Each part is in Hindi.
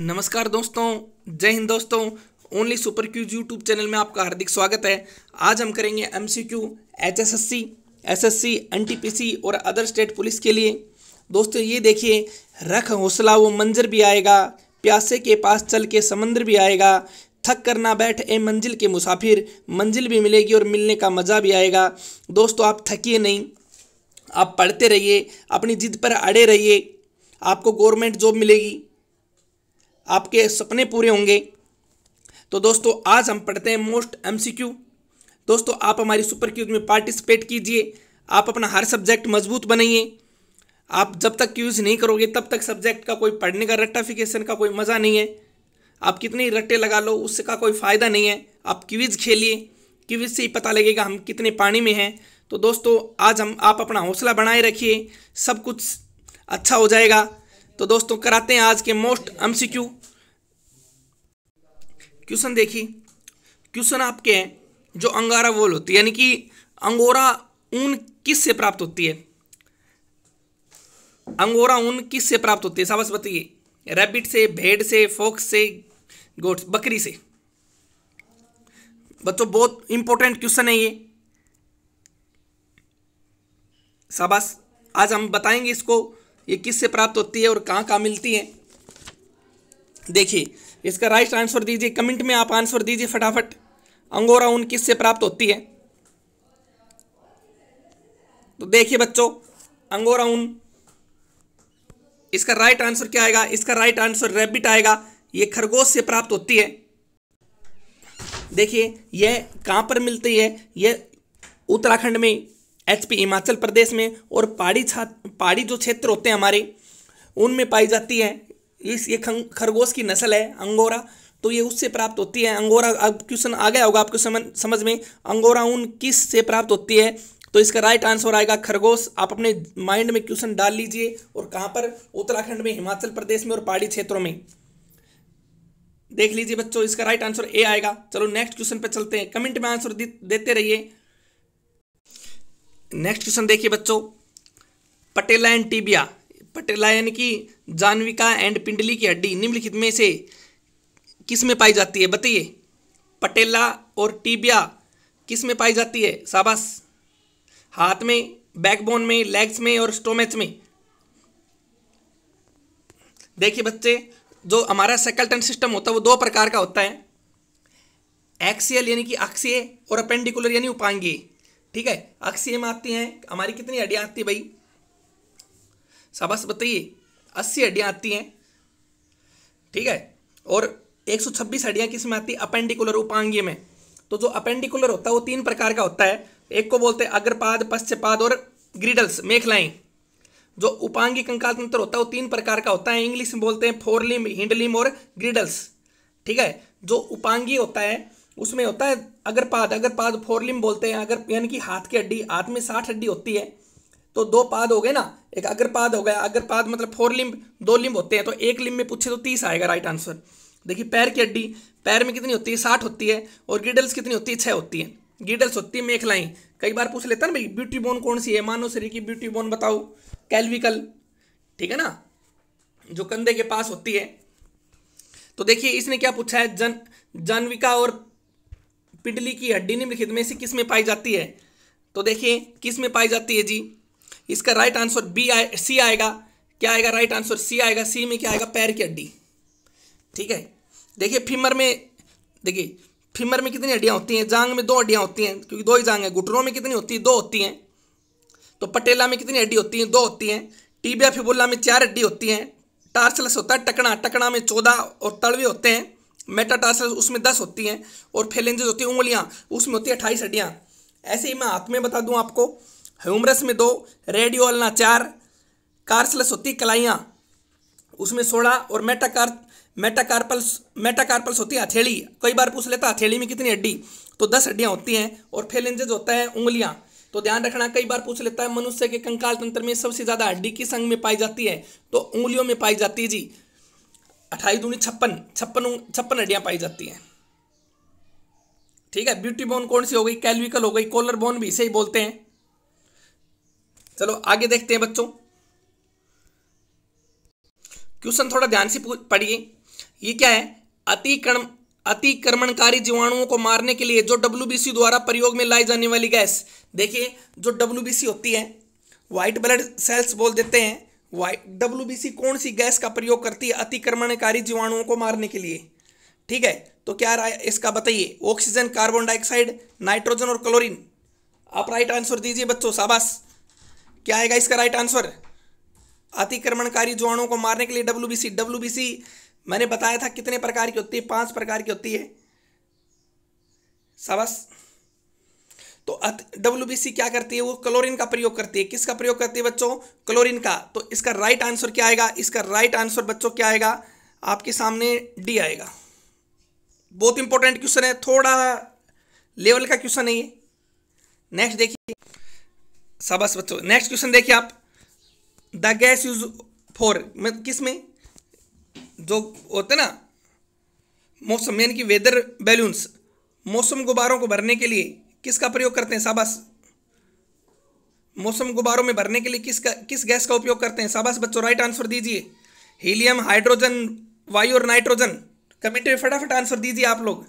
नमस्कार दोस्तों जय हिंद दोस्तों only super quiz YouTube channel में आपका हार्दिक स्वागत है आज हम करेंगे M C Q H S S C S S C N T P C और अदर स्टेट पुलिस के लिए दोस्तों ये देखिए रख हौसला वो मंजर भी आएगा प्यासे के पास चल के समंदर भी आएगा थक कर ना बैठ ए मंजिल के मुसाफिर मंजिल भी मिलेगी और मिलने का मज़ा भी आएगा दोस्तों आप थकिए नहीं आप पढ़ते रहिए अपनी जिद पर अड़े रहिए आपको गवर्नमेंट जॉब मिलेगी आपके सपने पूरे होंगे तो दोस्तों आज हम पढ़ते हैं मोस्ट एमसीक्यू दोस्तों आप हमारी सुपर क्यूज में पार्टिसिपेट कीजिए आप अपना हर सब्जेक्ट मजबूत बनाइए आप जब तक क्यूज नहीं करोगे तब तक सब्जेक्ट का कोई पढ़ने का रट्टाफिकेशन का कोई मज़ा नहीं है आप कितने रट्टे लगा लो उसका कोई फ़ायदा नहीं है आप क्विज खेलिए क्विज से ही पता लगेगा हम कितने पानी में हैं तो दोस्तों आज हम आप अपना हौसला बनाए रखिए सब कुछ अच्छा हो जाएगा तो दोस्तों कराते हैं आज के मोस्ट एमसीक्यू क्वेश्चन देखिए क्वेश्चन आपके हैं जो अंगारा वोल होती है यानी कि अंगोरा ऊन किस से प्राप्त होती है अंगोरा ऊन किस से प्राप्त होती है साबस बताइए रैबिट से भेड़ से फोक्स से गोट बकरी से बच्चों बहुत इंपॉर्टेंट क्वेश्चन है ये शाबाश आज हम बताएंगे इसको ये किससे प्राप्त होती है और कहाँ कहाँ मिलती है देखिए इसका राइट आंसर दीजिए कमेंट में आप आंसर दीजिए फटाफट अंगोरा ऊन किससे प्राप्त होती है तो देखिए बच्चों अंगोरा ऊन इसका राइट आंसर क्या आएगा इसका राइट आंसर रैबिट आएगा ये खरगोश से प्राप्त होती है देखिए यह कहां पर मिलती है यह उत्तराखंड में एचपी हिमाचल प्रदेश में और पहाड़ी छा पहाड़ी जो क्षेत्र होते हैं हमारे उनमें पाई जाती है इस ये खरगोश की नस्ल है अंगोरा तो ये उससे प्राप्त होती है अंगोरा अब क्वेश्चन आ गया होगा आपको समझ में अंगोरा ऊन किस से प्राप्त होती है तो इसका राइट आंसर आएगा खरगोश आप अपने माइंड में क्वेश्चन डाल लीजिए और कहाँ पर उत्तराखंड में हिमाचल प्रदेश में और पहाड़ी क्षेत्रों में देख लीजिए बच्चों इसका राइट आंसर ए आएगा चलो नेक्स्ट क्वेश्चन पर चलते हैं कमेंट में आंसर देते रहिए नेक्स्ट क्वेश्चन देखिए बच्चों पटेला एंड टीबिया पटेला यानी कि जानविका एंड पिंडली की हड्डी निम्नलिखित में से किस में पाई जाती है बताइए पटेला और टीबिया किस में पाई जाती है शाबाश हाथ में बैकबोन में लेग्स में और स्टोमेच में देखिए बच्चे जो हमारा सेकल्टन सिस्टम होता है वो दो प्रकार का होता है एक्सियल यानी कि अक्षीय और अपेंडिकुलर यानी उपांगी ठीक है अक्सीय में आती हैं हमारी कितनी हड्डियाँ आती है भाई शाबाश बताइए अस्सी हड्डियाँ आती हैं ठीक है और एक सौ छब्बीस हड्डियाँ किस में आती है अपेंडिकुलर उपांगीय में तो जो अपेंडिकुलर होता है वो तीन प्रकार का होता है एक को बोलते हैं अग्रपाद पश्चपाद और ग्रिडल्स मेखलाएं जो उपांगी कंकाल तंत्र होता है वो तीन प्रकार का होता है इंग्लिश में बोलते हैं फोरलिम हिंडलिम और ग्रिडल्स ठीक है जो उपांगी होता है उसमें होता है अगरपाद अगरपाद फोरलिम बोलते हैं अगर यानी कि हाथ की हड्डी हाथ में साठ हड्डी होती है तो दो पाद हो गए ना एक अग्रपाद हो गया अग्रपाद मतलब फोर लिम दो लिम होते हैं तो एक लिम में पूछे तो तीस आएगा राइट आंसर देखिए पैर की हड्डी पैर में कितनी होती है साठ होती है और गिडल्स कितनी होती है छः होती है गिडल्स होती है मेखलाएं कई बार पूछ लेता ना भाई ब्यूटी बोन कौन सी है मानव शरीर की ब्यूटी बोन बताओ कैलविकल ठीक है ना जो कंधे के पास होती है तो देखिए इसने क्या पूछा है जन जनविका और पिंडली की हड्डी निम्नलिखित में से किस में पाई जाती है तो देखिए किस में पाई जाती है जी इसका राइट आंसर बी आए सी आएगा क्या आएगा राइट आंसर सी आएगा सी में क्या आएगा पैर की हड्डी ठीक है देखिए फिमर में देखिए फिमर में कितनी हड्डियाँ होती हैं जांग में दो हड्डियाँ होती हैं क्योंकि दो ही जांग है घुटनों में कितनी होती है दो होती हैं तो पटेला में कितनी हड्डी होती हैं दो होती हैं टीबिया फिबुल्ला में चार हड्डी होती हैं टार्सलस होता है टकना टकना में चौदह और तड़वे होते हैं मेटाटार्सल उसमें दस होती हैं और फेलेंजेस होती हैं उंगलियाँ उसमें होती है अट्ठाईस हड्डियाँ ऐसे ही मैं हाथ में बता दूँ आपको ह्यूमरस में दो रेडियोलना चार कार्सलस होती कलाइयाँ उसमें सोलह और मेटाकार मेटाकार्पल्स मेटाकार्पल्स होती है हथेली कई बार पूछ लेता हथेली में कितनी हड्डी तो दस हड्डियाँ होती हैं और फेलेंजेज होता है उंगलियाँ तो ध्यान रखना कई बार पूछ लेता है मनुष्य के कंकाल तंत्र में सबसे ज़्यादा हड्डी किस अंग में पाई जाती है तो उंगलियों में पाई जाती है जी अट्ठाईस दूनी छप्पन छप्पन छप्पन हड्डियाँ पाई जाती हैं ठीक है ब्यूटी बोन कौन सी हो गई कैलविकल हो गई कोलर बोन भी इसे ही बोलते हैं चलो आगे देखते हैं बच्चों क्वेश्चन थोड़ा ध्यान से पढ़िए ये क्या है अतिक्रण अतिक्रमणकारी जीवाणुओं को मारने के लिए जो डब्ल्यू द्वारा प्रयोग में लाई जाने वाली गैस देखिए जो डब्ल्यू होती है व्हाइट ब्लड सेल्स बोल देते हैं वाई डब्ल्यू कौन सी गैस का प्रयोग करती है अतिक्रमणकारी जीवाणुओं को मारने के लिए ठीक है तो क्या रहा इसका बताइए ऑक्सीजन कार्बन डाइऑक्साइड नाइट्रोजन और क्लोरीन आप राइट आंसर दीजिए बच्चों शाबाश क्या आएगा इसका राइट आंसर अतिक्रमणकारी जीवाणुओं को मारने के लिए डब्ल्यू डब्ल्यूबीसी मैंने बताया था कितने प्रकार की होती है पांच प्रकार की होती है शाबाश तो डब्ल्यू क्या करती है वो क्लोरीन का प्रयोग करती है किसका प्रयोग करती है बच्चों क्लोरीन का तो इसका राइट आंसर क्या आएगा इसका राइट आंसर बच्चों क्या आएगा आपके सामने डी आएगा बहुत इंपॉर्टेंट क्वेश्चन है थोड़ा लेवल का क्वेश्चन है ये नेक्स्ट देखिए शाबाश बच्चों नेक्स्ट क्वेश्चन देखिए आप द गैस यूज फॉर किस में जो होते ना मौसम यानी कि वेदर बैलून्स मौसम गुब्बारों को भरने के लिए किसका प्रयोग करते हैं शाबाश मौसम गुब्बारों में भरने के लिए किसका किस गैस का उपयोग करते हैं शाबाश बच्चों राइट आंसर दीजिए हीलियम हाइड्रोजन वायु और नाइट्रोजन कमेंट में फटाफट आंसर दीजिए आप लोग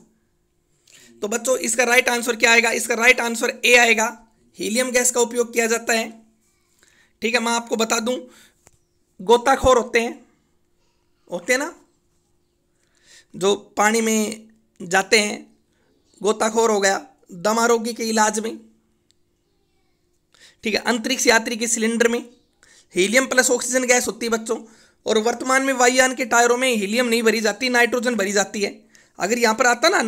तो बच्चों इसका राइट आंसर क्या आएगा इसका राइट आंसर ए आएगा हीलियम गैस का उपयोग किया जाता है ठीक है मैं आपको बता दूं गोताखोर होते हैं होते हैं ना जो पानी में जाते हैं गोताखोर हो गया दमा रोगी के इलाज में ठीक है अंतरिक्ष यात्री के सिलेंडर में हीलियम प्लस ऑक्सीजन गैस होती है बच्चों और वर्तमान में वायुयान के टायरों में हीलियम नहीं भरी जाती नाइट्रोजन भरी जाती है अगर यहां पर आता ना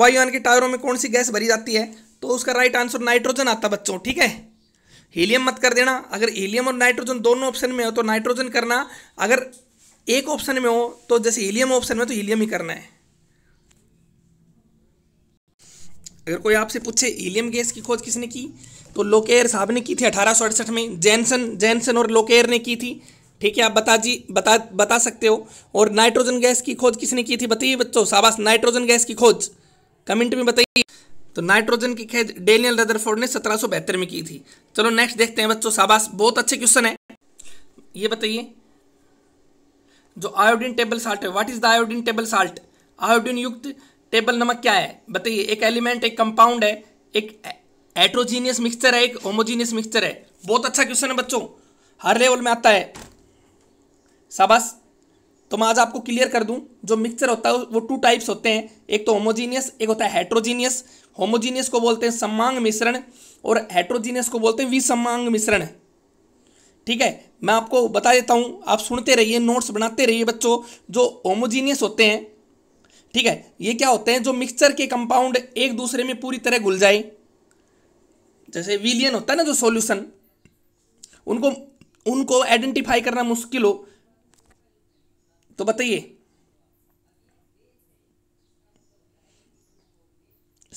वायुयान के टायरों में कौन सी गैस भरी जाती है तो उसका राइट आंसर नाइट्रोजन आता बच्चों ठीक है हीलियम मत कर देना अगर हीलियम और नाइट्रोजन दोनों ऑप्शन में हो तो नाइट्रोजन करना अगर एक ऑप्शन में हो तो जैसे हीलियम ऑप्शन में तो हीलियम ही करना है अगर कोई आपसे पूछे हीलियम गैस की खोज किसने की तो लोकेयर साहब ने की थी अठारह में जैनसन जैनसन और लोकेयर ने की थी ठीक है आप बता जी बता बता सकते हो और नाइट्रोजन गैस की खोज किसने की थी बताइए बच्चों शाबाश नाइट्रोजन गैस की खोज कमेंट में बताइए तो नाइट्रोजन की खोज डेनियल रदरफोर्ड ने सत्रह में की थी चलो नेक्स्ट देखते हैं बच्चों शाबाश बहुत अच्छे क्वेश्चन है ये बताइए जो आयोडीन टेबल साल्ट है what is the iodine table salt iodine युक्त टेबल नमक क्या है बताइए एक एलिमेंट एक कंपाउंड है एक एट्रोजीनियस मिक्सचर है एक होमोजीनियस मिक्सचर है बहुत अच्छा क्वेश्चन है बच्चों हर लेवल में आता है शाबाश तो मैं आज आपको क्लियर कर दूं जो मिक्सचर होता है वो टू टाइप्स होते हैं एक तो होमोजीनियस एक होता है हेट्रोजीनियस होमोजीनियस को बोलते हैं सम्मांग मिश्रण और हेट्रोजीनियस को बोलते हैं विसम्मांग मिश्रण ठीक है मैं आपको बता देता हूं आप सुनते रहिए नोट्स बनाते रहिए बच्चों जो होमोजीनियस होते हैं ठीक है ये क्या होते हैं जो मिक्सचर के कंपाउंड एक दूसरे में पूरी तरह घुल जाए जैसे विलियन होता है ना जो सॉल्यूशन उनको उनको आइडेंटिफाई करना मुश्किल हो तो बताइए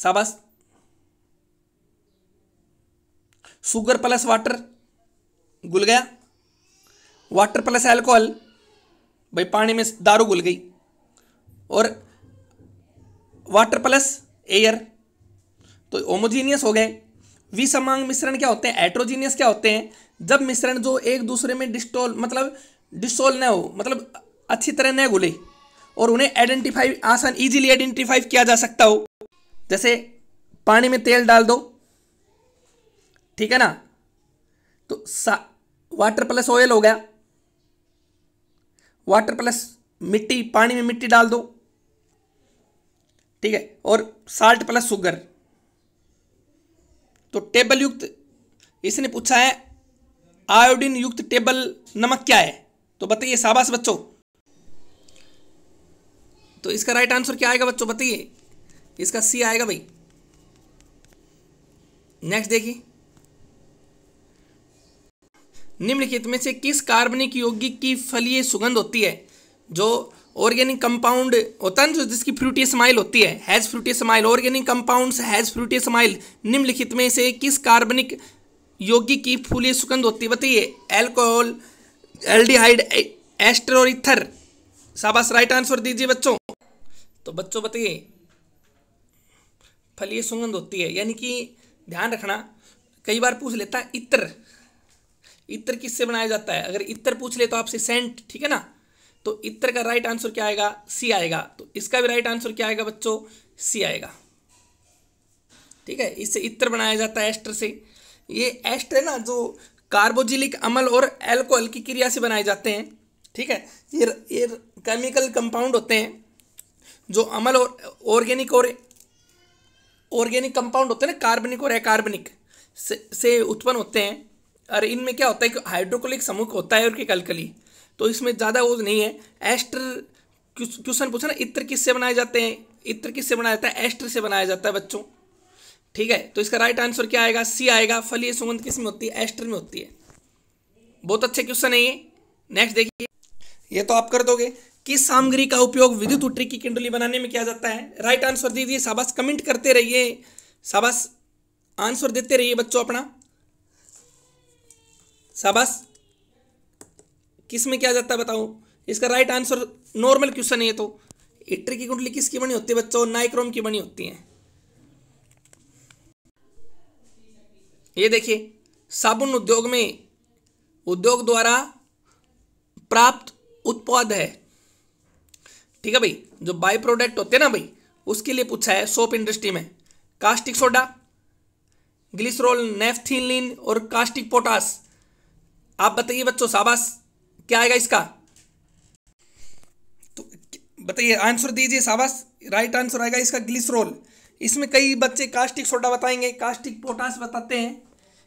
शाबाश शुगर प्लस वाटर घुल गया वाटर प्लस अल्कोहल भाई पानी में दारू घुल गई और वाटर प्लस एयर तो होमोजीनियस हो गए विसमांग मिश्रण क्या होते हैं एट्रोजीनियस क्या होते हैं जब मिश्रण जो एक दूसरे में डिस्टोल मतलब डिस्टोल न हो मतलब अच्छी तरह न घुले और उन्हें आइडेंटिफाई आसान इजीली आइडेंटिफाई किया जा सकता हो जैसे पानी में तेल डाल दो ठीक है ना तो सा वाटर प्लस ऑयल हो गया वाटर प्लस मिट्टी पानी में मिट्टी डाल दो ठीक है और साल्ट प्लस शुगर तो टेबल युक्त इसने पूछा है आयोडीन युक्त टेबल नमक क्या है तो बताइए शाबाश बच्चों तो इसका राइट आंसर क्या आएगा बच्चों बताइए इसका सी आएगा भाई नेक्स्ट देखिए निम्नलिखित में से किस कार्बनिक यौगिक की फलीय सुगंध होती है जो ऑर्गेनिक कंपाउंड होता है ना जो जिसकी फ्रूटी स्माइल होती है has fruity smile organic compounds has fruity smile निम्नलिखित में से किस कार्बनिक यौगिक की फूली सुगंध होती है बताइए एल्कोहल एल्डिहाइड एस्टर इथर शाबाश राइट आंसर दीजिए बच्चों तो बच्चों बताइए फलीय सुगंध होती है यानी कि ध्यान रखना कई बार पूछ लेता है इत्र इत्र किससे बनाया जाता है अगर इत्र पूछ ले तो आपसे सेंट ठीक है ना तो इत्र का राइट आंसर क्या आएगा सी आएगा तो इसका भी राइट आंसर क्या आएगा बच्चों सी आएगा ठीक है इससे इत्र बनाया जाता है एस्टर से ये एस्टर है ना जो कार्बोजिलिक अमल और एल्कोहल की क्रिया से बनाए जाते हैं ठीक है ये ये केमिकल कंपाउंड होते हैं जो अमल और ऑर्गेनिक और ऑर्गेनिक कंपाउंड होते हैं ना कार्बनिक और एकार्बनिक से, से उत्पन्न होते हैं और इनमें क्या होता है कि हाइड्रोकोलिक समूह होता है और कि कलकली तो इसमें ज़्यादा वो नहीं है एस्टर क्वेश्चन पूछा ना इत्र किससे बनाए जाते हैं इत्र किससे बनाया जाता है एस्टर से बनाया जाता है बच्चों ठीक है तो इसका राइट आंसर क्या आएगा सी आएगा फलीय सुगंध किस में होती है एस्टर में होती है बहुत अच्छे क्वेश्चन है ये नेक्स्ट देखिए ये तो आप कर दोगे किस सामग्री का उपयोग विद्युत उट्री की किंडली बनाने में किया जाता है राइट आंसर दीजिए शाबाश कमेंट करते रहिए शाबाश आंसर देते रहिए बच्चों अपना शाबाश किस में क्या जाता है बताओ इसका राइट आंसर नॉर्मल क्वेश्चन है तो इट्री की कुंडली किसकी बनी होती है बच्चों नाइक्रोम की बनी होती है ये देखिए साबुन उद्योग में उद्योग द्वारा प्राप्त उत्पाद है ठीक है भाई जो बाय प्रोडक्ट होते हैं ना भाई उसके लिए पूछा है सोप इंडस्ट्री में कास्टिक सोडा ग्लिसरोल नेफ्थिलिन और कास्टिक पोटास आप बताइए बच्चों शाबाश क्या आएगा इसका तो बताइए आंसर दीजिए शाबाश राइट आंसर आएगा इसका ग्लिसरोल इसमें कई बच्चे कास्टिक सोडा बताएंगे कास्टिक पोटास बताते हैं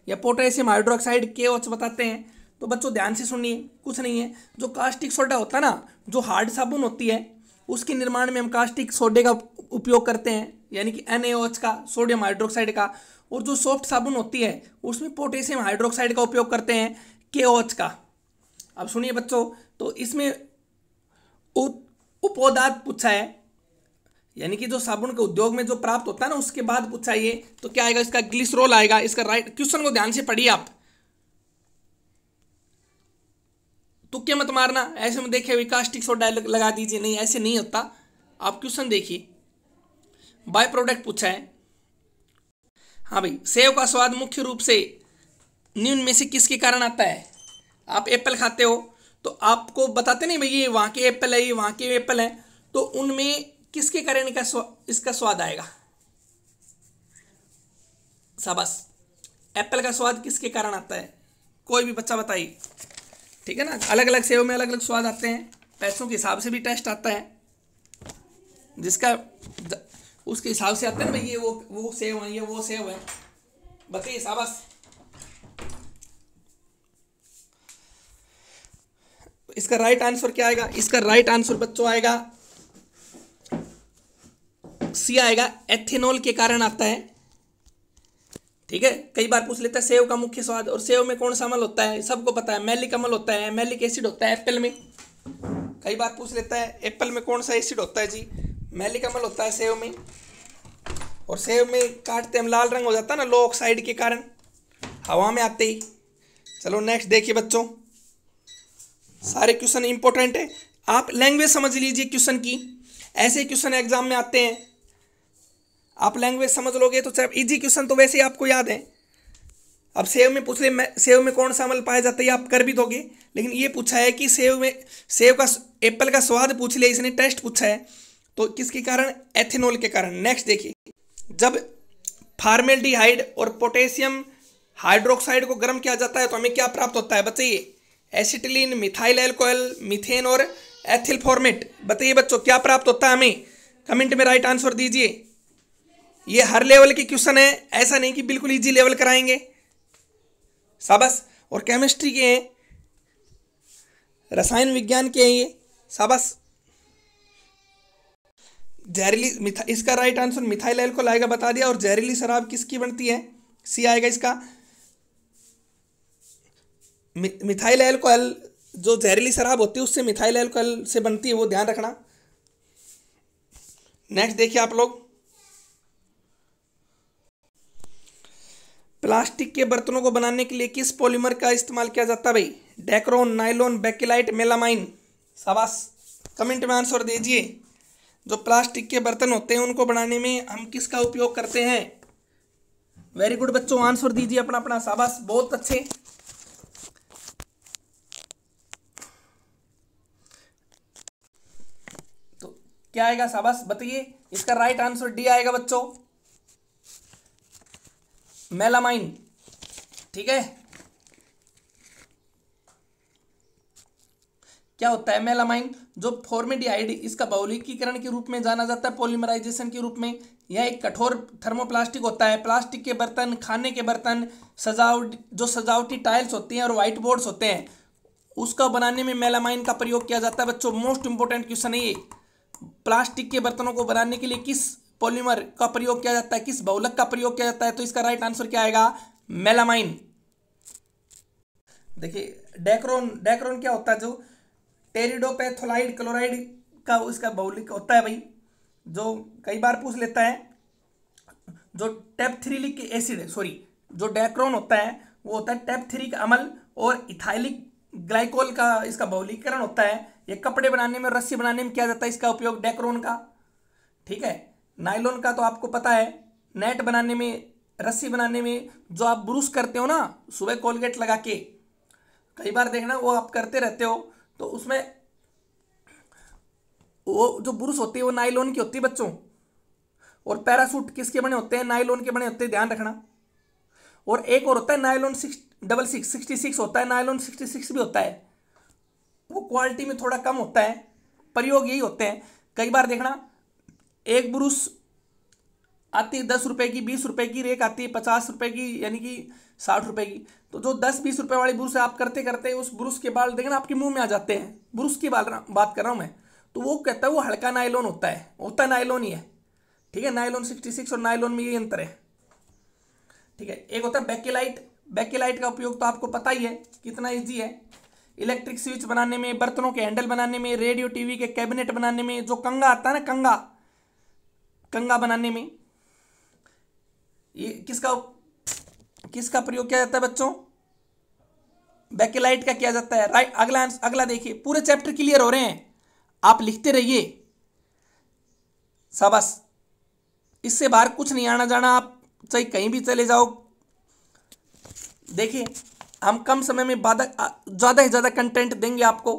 या पोटासियम हाइड्रोक्साइड के बताते हैं तो बच्चों ध्यान से सुनिए कुछ नहीं है जो कास्टिक सोडा होता है ना जो हार्ड साबुन होती है उसके निर्माण में हम कास्टिक सोडे का उपयोग करते हैं यानी कि एन का सोडियम हाइड्रोक्साइड का और जो सॉफ्ट साबुन होती है उसमें पोटेशियम हाइड्रोक्साइड का उपयोग करते हैं के का अब सुनिए बच्चों तो इसमें उपोदात पूछा है यानी कि जो साबुन के उद्योग में जो प्राप्त होता है ना उसके बाद पूछा ये तो क्या आएगा इसका ग्लिसरोल आएगा इसका राइट क्वेश्चन को ध्यान से पढ़िए आप तुक्के मत मारना ऐसे में देखे विकास्टिक सोडा लगा दीजिए नहीं ऐसे नहीं होता आप क्वेश्चन देखिए बाय प्रोडक्ट पूछा है हाँ भाई सेव का स्वाद मुख्य रूप से निम्न में से किसके कारण आता है आप एप्पल खाते हो तो आपको बताते नहीं भाई ये वहाँ के एप्पल है ये वहाँ के एप्पल है तो उनमें किसके कारण का स्वा, इसका स्वाद आएगा शाबाश एप्पल का स्वाद किसके कारण आता है कोई भी बच्चा बताइए ठीक है ना अलग अलग सेव में अलग अलग स्वाद आते हैं पैसों के हिसाब से भी टेस्ट आता है जिसका उसके हिसाब से आता है भाई ये वो वो सेव है ये वो सेव है बताइए शाबाश इसका राइट आंसर क्या आएगा इसका राइट आंसर बच्चों आएगा सी आएगा एथेनॉल के कारण आता है ठीक है कई बार पूछ लेता है सेव का मुख्य स्वाद और सेव में कौन सा अमल होता है सबको पता है मैलिक अमल होता है मैलिक एसिड होता है एप्पल में कई बार पूछ लेता है एप्पल में कौन सा एसिड होता है जी मैलिक अमल होता है सेव में और सेव में काटते हम लाल रंग हो जाता है ना लो ऑक्साइड के कारण हवा में आते ही चलो नेक्स्ट देखिए बच्चों सारे क्वेश्चन इंपॉर्टेंट है आप लैंग्वेज समझ लीजिए क्वेश्चन की ऐसे क्वेश्चन एग्जाम में आते हैं आप लैंग्वेज समझ लोगे तो चाहे इजी क्वेश्चन तो वैसे ही आपको याद है अब सेव में पूछ ले सेव में कौन सा अमल पाया जाता है आप कर भी दोगे लेकिन ये पूछा है कि सेव में सेव का एप्पल का स्वाद पूछ लिया इसने टेस्ट पूछा है तो किसके कारण एथेनॉल के कारण नेक्स्ट देखिए जब फार्मेल और पोटेशियम हाइड्रोक्साइड को गर्म किया जाता है तो हमें क्या प्राप्त होता है बताइए एसिटिलीन मिथाइल एल्कोहल मिथेन और एथिल फॉर्मेट बताइए बच्चों क्या प्राप्त होता है हमें कमेंट में राइट आंसर दीजिए ये हर लेवल के क्वेश्चन है ऐसा नहीं कि बिल्कुल इजी लेवल कराएंगे साबस और केमिस्ट्री के हैं रसायन विज्ञान के हैं ये साबस जहरीली इसका राइट आंसर मिथाइल एल्कोहल आएगा बता दिया और जहरीली शराब किसकी बनती है सी आएगा इसका मि, मिथाइल एल्कोहल जो जहरीली शराब होती है उससे मिथाइल एल्कोहल से बनती है वो ध्यान रखना नेक्स्ट देखिए आप लोग प्लास्टिक के बर्तनों को बनाने के लिए किस पॉलीमर का इस्तेमाल किया जाता है भाई डेक्रोन नाइलोन बेकिलाइट मेलामाइन शाबाश कमेंट में आंसर दीजिए जो प्लास्टिक के बर्तन होते हैं उनको बनाने में हम किसका उपयोग करते हैं वेरी गुड बच्चों आंसर दीजिए अपना अपना शाबाश बहुत अच्छे क्या आएगा शाबाश बताइए इसका राइट आंसर डी आएगा बच्चों मेलामाइन ठीक है क्या होता है मेलामाइन जो फॉर्मेडिहाइड इसका बहुलिकीकरण के रूप में जाना जाता है पॉलीमराइजेशन के रूप में यह एक कठोर थर्मोप्लास्टिक होता है प्लास्टिक के बर्तन खाने के बर्तन सजावट जो सजावटी टाइल्स होते हैं और व्हाइट बोर्ड्स होते हैं उसका बनाने में मेलामाइन का प्रयोग किया जाता है बच्चों मोस्ट इंपॉर्टेंट क्वेश्चन है ये प्लास्टिक के बर्तनों को बनाने के लिए किस पॉलीमर का प्रयोग किया जाता है किस बहुलक का प्रयोग किया जाता है तो इसका राइट आंसर क्या आएगा मेलामाइन देखिए डेक्रोन डेक्रोन क्या होता है जो टेरिडोपैथोलाइड क्लोराइड का उसका बहुलिक होता है भाई जो कई बार पूछ लेता है जो टेप थ्रीलिक एसिड सॉरी जो डेक्रोन होता है वो होता है टेप अमल और इथाइलिक ग्लाइकोल का इसका बहुलीकरण होता है ये कपड़े बनाने में रस्सी बनाने में किया जाता है इसका उपयोग डेक्रोन का ठीक है नाइलोन का तो आपको पता है नेट बनाने में रस्सी बनाने में जो आप ब्रूस करते हो ना सुबह कोलगेट लगा के कई बार देखना वो आप करते रहते हो तो उसमें वो जो ब्रूस होती है वो नाइलोन की होती है बच्चों और पैरासूट किसके बने होते हैं नाइलोन के बने होते हैं ध्यान रखना और एक और होता है nylon six double six sixty six होता है नाइलोन सिक्सटी सिक्स भी होता है वो क्वालिटी में थोड़ा कम होता है प्रयोग यही होते हैं कई बार देखना एक ब्रूस आती है दस रुपए की बीस रुपए की रेक आती है पचास रुपए की यानी कि साठ रुपए की तो जो दस बीस रुपए वाली ब्रूस आप करते करते उस ब्रूस के बाल देखना आपके मुंह में आ जाते हैं ब्रूस की बाल बात कर रहा हूं मैं तो वो कहता है वो हल्का नायलॉन होता है होता नायलोन ही है ठीक है नायलॉन सिक्सटी सिक्स और नायलोन में ये अंतर है ठीक है एक होता है बैकेलाइट बैकेलाइट का उपयोग तो आपको पता ही है कितना ईजी है इलेक्ट्रिक स्विच बनाने में बर्तनों के हैंडल बनाने में रेडियो टीवी के कैबिनेट बनाने में जो कंगा आता है ना कंगा कंगा बनाने में ये किसका किसका प्रयोग किया जाता है बच्चों बैकेलाइट का किया जाता है राइट अगला अगला देखिए पूरे चैप्टर क्लियर हो रहे हैं आप लिखते रहिए सबस इससे बाहर कुछ नहीं आना जाना आप चाहे कहीं भी चले जाओ देखिए हम कम समय में ज़्यादा से ज़्यादा कंटेंट देंगे आपको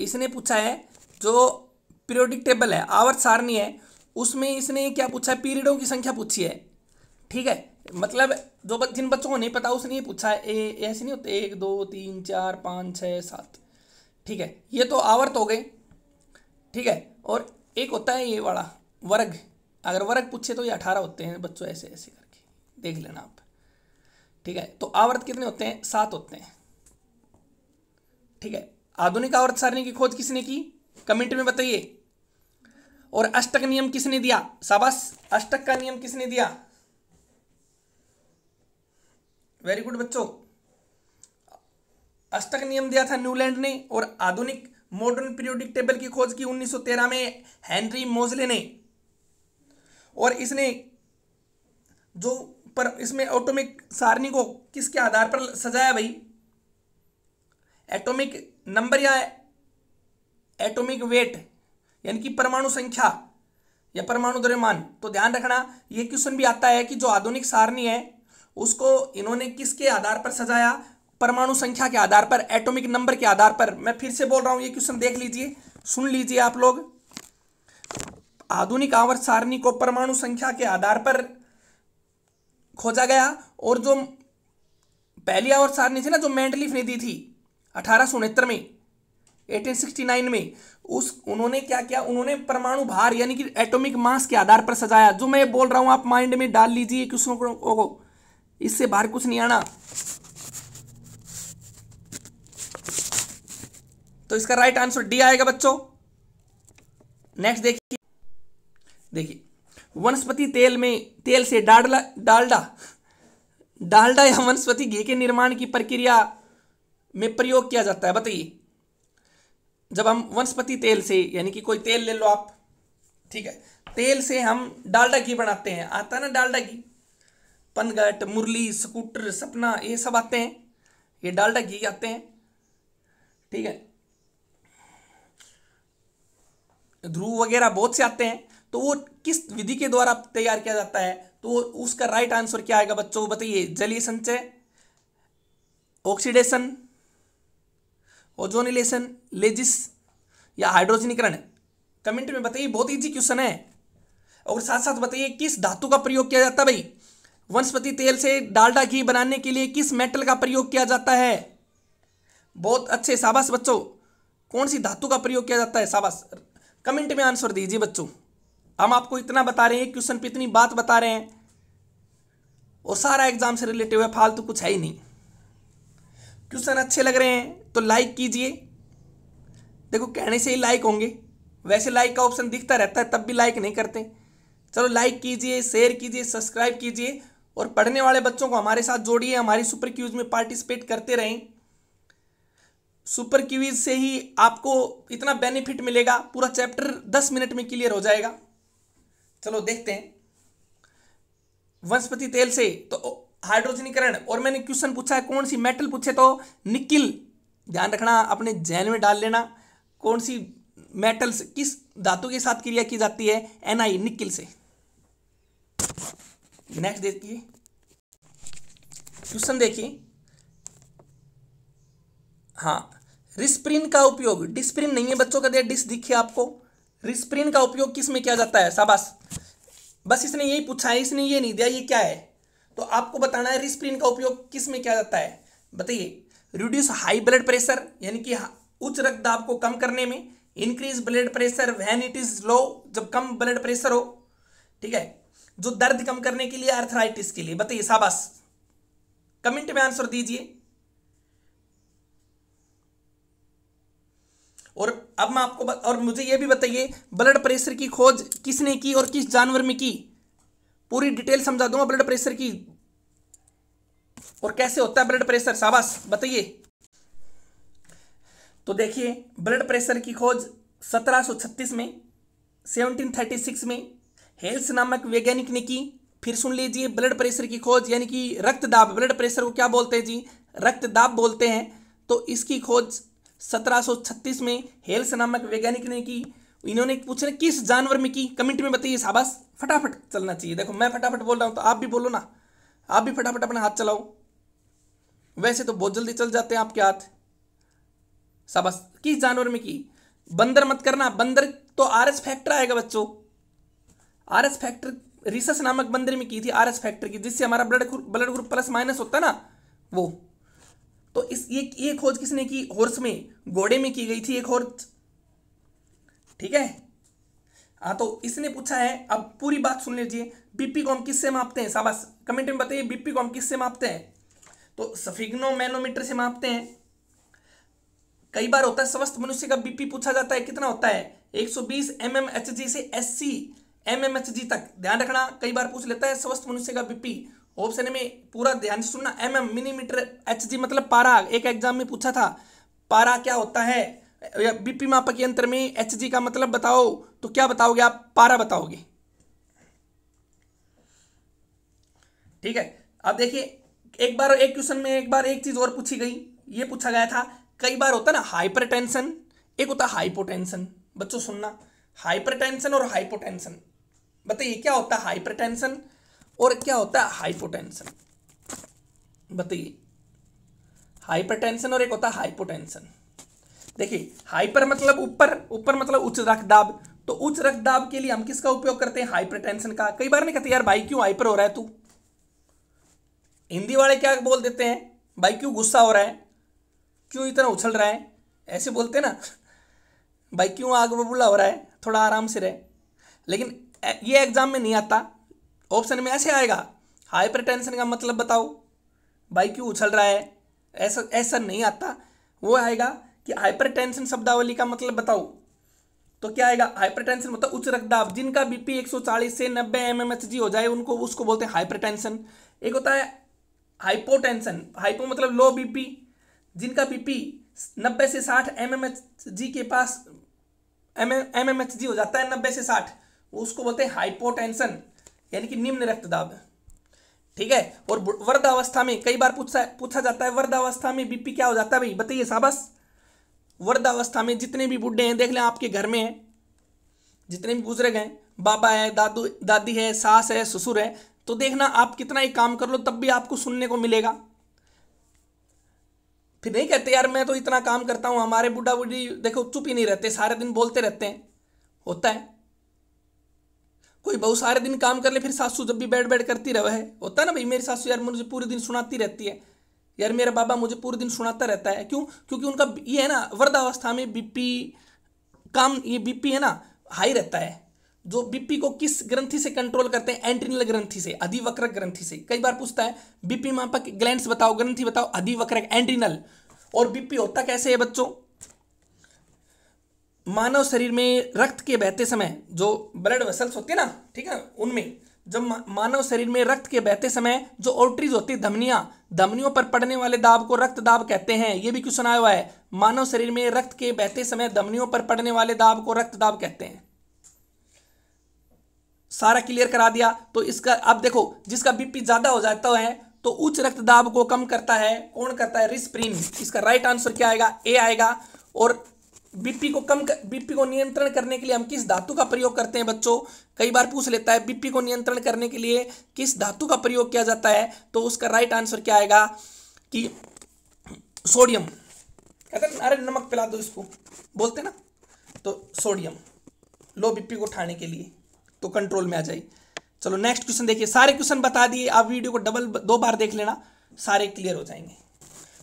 इसने पूछा है जो पीरियोडिक टेबल है आवर्त सारणी है उसमें इसने क्या पूछा है पीरियडों की संख्या पूछी है ठीक है मतलब जो जिन बच्चों को नहीं पता उसने ये पूछा है ऐसे नहीं होते एक दो तीन चार पाँच छः सात ठीक है ये तो आवर्त तो हो गए ठीक है और एक होता है ये वाला वर्ग अगर वर्ग पूछे तो ये अठारह होते हैं बच्चों ऐसे ऐसे करके देख लेना आप ठीक है तो आवर्त कितने होते हैं सात होते हैं ठीक है आधुनिक आवर्त सारणी की खोज किसने की कमेंट में बताइए और अष्टक नियम किसने दिया साबस अष्टक का नियम किसने दिया वेरी गुड बच्चों अष्टक नियम दिया था न्यूलैंड ने और आधुनिक मॉडर्न पीरियोडिक टेबल की खोज की 1913 में हेनरी मोजले ने और इसने जो पर इसमें ऑटोमिक सारणी को किसके आधार पर सजाया भाई एटॉमिक नंबर या एटॉमिक वेट यानी कि परमाणु संख्या या परमाणु द्रव्यमान तो ध्यान रखना यह क्वेश्चन भी आता है कि जो आधुनिक सारणी है उसको इन्होंने किसके आधार पर सजाया परमाणु संख्या के आधार पर एटॉमिक नंबर के आधार पर मैं फिर से बोल रहा हूं ये क्वेश्चन देख लीजिए सुन लीजिए आप लोग आधुनिक आवर्त सारणी को परमाणु संख्या के आधार पर खोजा गया और जो पहली और सारणी थी ना जो मेंडलिफ ने दी थी अठारह में 1869 में उस उन्होंने क्या किया उन्होंने परमाणु भार यानी कि एटॉमिक मास के आधार पर सजाया जो मैं बोल रहा हूं आप माइंड में डाल लीजिए क्वेश्चनों को इससे बाहर कुछ नहीं आना तो इसका राइट आंसर डी आएगा बच्चों नेक्स्ट देखिए देखिए वनस्पति तेल में तेल से डालडा डालडा डालडा या वनस्पति घी के निर्माण की प्रक्रिया में प्रयोग किया जाता है बताइए जब हम वनस्पति तेल से यानी कि कोई तेल ले लो आप ठीक है तेल से हम डालडा घी बनाते हैं आता है ना डालडा घी पनगट मुरली स्कूटर सपना ये सब आते हैं ये डालडा घी आते हैं ठीक है ध्रुव वगैरह बहुत से आते हैं तो वो किस विधि के द्वारा तैयार किया जाता है तो उसका राइट आंसर क्या आएगा बच्चों बताइए जलीय संचय ऑक्सीडेशन ओजोनिलेशन लेजिस या हाइड्रोजनीकरण कमेंट में बताइए बहुत इजी क्वेश्चन है और साथ साथ बताइए किस धातु का प्रयोग किया जाता है भाई वनस्पति तेल से डालडा घी बनाने के लिए किस मेटल का प्रयोग किया जाता है बहुत अच्छे शाबाश बच्चों कौन सी धातु का प्रयोग किया जाता है शाबाश कमेंट में आंसर दीजिए बच्चों हम आपको इतना बता रहे हैं क्वेश्चन पे इतनी बात बता रहे हैं और सारा एग्जाम से रिलेटेड है फालतू कुछ है ही नहीं क्वेश्चन अच्छे लग रहे हैं तो लाइक कीजिए देखो कहने से ही लाइक होंगे वैसे लाइक का ऑप्शन दिखता रहता है तब भी लाइक नहीं करते चलो लाइक कीजिए शेयर कीजिए सब्सक्राइब कीजिए और पढ़ने वाले बच्चों को हमारे साथ जोड़िए हमारी सुपर क्यूज में पार्टिसिपेट करते रहें सुपर क्यूज से ही आपको इतना बेनिफिट मिलेगा पूरा चैप्टर दस मिनट में क्लियर हो जाएगा चलो देखते हैं वनस्पति तेल से तो हाइड्रोजनीकरण और मैंने क्वेश्चन पूछा है कौन सी मेटल पूछे तो निकिल ध्यान रखना अपने जैन में डाल लेना कौन सी मेटल्स किस धातु के साथ क्रिया की जाती है एनआई निकिल से नेक्स्ट देखिए क्वेश्चन देखिए हाँ रिस्प्रिन का उपयोग डिस्प्रिन नहीं है बच्चों का दिया डिस दिखिए आपको रिस्प्रिन का उपयोग किस में किया जाता है शाबाश बस इसने यही पूछा है इसने ये नहीं दिया ये क्या है तो आपको बताना है रिस्प्रिन का उपयोग किस में किया जाता है बताइए रिड्यूस हाई ब्लड प्रेशर यानी कि उच्च रक्तदाब को कम करने में increase blood pressure when it is low जब कम ब्लड प्रेशर हो ठीक है जो दर्द कम करने के लिए अर्थराइटिस के लिए बताइए शाबाश कमेंट में आंसर दीजिए और अब मैं आपको और मुझे यह भी बताइए ब्लड प्रेशर की खोज किसने की और किस जानवर में की पूरी डिटेल समझा दूंगा ब्लड प्रेशर की और कैसे होता है ब्लड प्रेशर शाबाश बताइए तो देखिए ब्लड प्रेशर की खोज 1736 में 1736 में हेल्स नामक वैज्ञानिक ने की फिर सुन लीजिए ब्लड प्रेशर की खोज यानी कि रक्त दाब ब्लड प्रेशर को क्या बोलते हैं जी रक्त दाब बोलते हैं तो इसकी खोज 1736 में हेल्स नामक वैज्ञानिक ने की इन्होंने पूछा किस जानवर में की कमेंट में बताइए शाबाश फटाफट चलना चाहिए देखो मैं फटाफट बोल रहा हूँ तो आप भी बोलो ना आप भी फटाफट अपना हाथ चलाओ वैसे तो बहुत जल्दी चल जाते हैं आपके हाथ शाबाश किस जानवर में की बंदर मत करना बंदर तो आर एस फैक्टर आएगा बच्चों आर एस फैक्टर रिसस नामक बंदर में की थी आर एस फैक्टर की जिससे हमारा blood blood group plus minus होता है ना वो तो इस ये ये खोज किसने की हॉर्स में घोड़े में की गई थी एक हॉर्स ठीक है हाँ तो इसने पूछा है अब पूरी बात सुन लीजिए बीपी कॉम किससे मापते हैं शाबाश कमेंट में बताइए बीपी कॉम किससे मापते हैं तो सफिग्नो मैनोमीटर से मापते हैं कई बार होता है स्वस्थ मनुष्य का बीपी पूछा जाता है कितना होता है 120 एमएमएचजी से 80 एमएमएचजी तक ध्यान रखना कई बार पूछ लेता है स्वस्थ मनुष्य का बीपी ऑप्शन में पूरा ध्यान सुनना M M millimetre H G मतलब पारा एक एग्जाम में पूछा था पारा क्या होता है बीपी मापक यंत्र में एच जी का मतलब बताओ तो क्या बताओगे आप पारा बताओगे ठीक है अब देखिए एक बार एक क्वेश्चन में एक बार एक चीज और पूछी गई ये पूछा गया था कई बार होता ना हाइपर टेंशन एक होता हाइपोटेंशन बच्चों सुनना हाइपर टेंशन और हाइपोटेंशन बताइए क्या होता है हाइपर टेंशन और क्या होता है हाइपोटेंशन बताइए हाइपरटेंशन और एक होता है हाइपोटेंशन देखिए हाइपर मतलब ऊपर ऊपर मतलब उच्च रक्तदाब तो उच्च रक्तदाब के लिए हम किसका उपयोग करते हैं हाइपरटेंशन का कई बार नहीं कहते यार भाई क्यों हाइपर हो रहा है तू हिंदी वाले क्या बोल देते हैं भाई क्यों गुस्सा हो रहा है क्यों इतना उछल रहा है ऐसे बोलते हैं ना भाई क्यों आग बबूला हो रहा है थोड़ा आराम से रहे लेकिन ये एग्जाम में नहीं आता ऑप्शन में ऐसे आएगा हाइपर टेंशन का मतलब बताओ भाई क्यों उछल रहा है ऐसा ऐसा नहीं आता वो आएगा कि हाइपर टेंशन शब्दावली का मतलब बताओ तो क्या आएगा हाइपर टेंशन मतलब उच्च रक्तदाब जिनका बीपी 140 से 90 एम हो जाए उनको उसको बोलते हैं हाइपर टेंशन एक होता है हाइपोटेंशन हाइपो मतलब लो बीपी जिनका बीपी 90 से 60 एम के पास एम एम हो जाता है 90 से 60 उसको बोलते हैं हाइपोटेंशन यानी कि निम्न रक्तदाब है ठीक है और वर्धावस्था में कई बार पूछा पूछा जाता है वर्धावस्था में बीपी क्या हो जाता है भाई बताइए साबस वर्धावस्था में जितने भी बुढ़े हैं देख लें आपके घर में हैं जितने भी बुजुर्ग हैं बाबा है दादू दादी है सास है ससुर है तो देखना आप कितना ही काम कर लो तब भी आपको सुनने को मिलेगा फिर नहीं कहते यार मैं तो इतना काम करता हूँ हमारे बूढ़ा बुढ़ी देखो चुप ही नहीं रहते सारे दिन बोलते रहते हैं होता है कोई बहुत सारे दिन काम कर ले फिर सासू जब भी बैठ बैठ करती रहे है होता है ना भाई मेरी सासू यार मुझे पूरे दिन सुनाती रहती है यार मेरा बाबा मुझे पूरे दिन सुनाता रहता है क्यों क्योंकि उनका ये है ना वृद्धावस्था में बीपी काम ये बीपी है ना हाई रहता है जो बीपी को किस ग्रंथि से कंट्रोल करते हैं एंट्रीनल ग्रंथि से अधिवक्रक ग्रंथि से कई बार पूछता है बीपी मापक ग्लैंड बताओ ग्रंथि बताओ अधिवक्रक एंट्रीनल और बीपी होता कैसे है बच्चों मानव शरीर में रक्त के बहते समय जो ब्लड वेसल्स होते हैं ना ठीक है उनमें जब मानव शरीर में रक्त के बहते समय जो ओल्ट्रीज होती है धमनियां धमनियों पर पड़ने वाले दाब को रक्त दाब कहते हैं ये भी क्वेश्चन आया हुआ है मानव शरीर में रक्त के बहते समय धमनियों पर पड़ने वाले दाब को रक्त दाब कहते हैं सारा क्लियर करा दिया तो इसका अब देखो जिसका बीपी ज्यादा हो जाता है तो उच्च रक्तदाब को कम करता है कौन करता है रिस्प्रीन इसका राइट आंसर क्या आएगा ए आएगा और बीपी को कम बीपी को नियंत्रण करने के लिए हम किस धातु का प्रयोग करते हैं बच्चों कई बार पूछ लेता है बीपी को नियंत्रण करने के लिए किस धातु का प्रयोग किया जाता है तो उसका राइट आंसर क्या आएगा कि सोडियम कहते हैं अरे नमक पिला दो इसको बोलते ना तो सोडियम लो बीपी को उठाने के लिए तो कंट्रोल में आ जाए चलो नेक्स्ट क्वेश्चन देखिए सारे क्वेश्चन बता दिए आप वीडियो को डबल दो बार देख लेना सारे क्लियर हो जाएंगे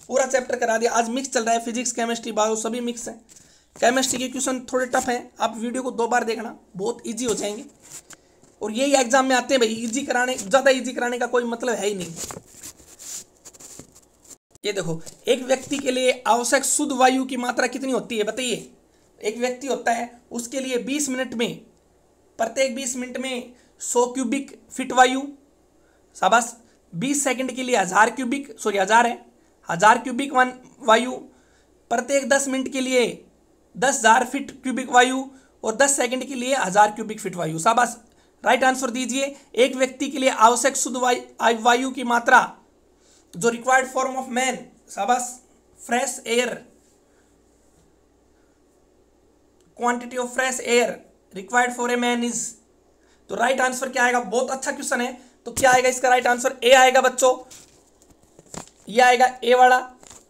पूरा चैप्टर करा दिया आज मिक्स चल रहा है फिजिक्स केमिस्ट्री बायो सभी मिक्स हैं केमिस्ट्री के क्वेश्चन थोड़े टफ हैं आप वीडियो को दो बार देखना बहुत ईजी हो जाएंगे और यही एग्जाम में आते हैं भाई ईजी कराने ज़्यादा ईजी कराने का कोई मतलब है ही नहीं ये देखो एक व्यक्ति के लिए आवश्यक शुद्ध वायु की मात्रा कितनी होती है बताइए एक व्यक्ति होता है उसके लिए बीस मिनट में प्रत्येक बीस मिनट में सौ क्यूबिक फिट वायु शाबाश बीस सेकेंड के लिए हज़ार क्यूबिक सॉरी हज़ार है हज़ार क्यूबिक वन वायु प्रत्येक दस मिनट के लिए दस हज़ार फिट क्यूबिक वायु और दस सेकंड के लिए हज़ार क्यूबिक फिट वायु शाबाश राइट आंसर दीजिए एक व्यक्ति के लिए आवश्यक शुद्ध वायु वायु की मात्रा जो रिक्वायर्ड फॉर्म ऑफ मैन शाबाश fresh air quantity of fresh air required for a man is तो राइट आंसर क्या आएगा बहुत अच्छा क्वेश्चन है तो क्या आएगा इसका राइट आंसर ए आएगा बच्चों ये आएगा ए वाला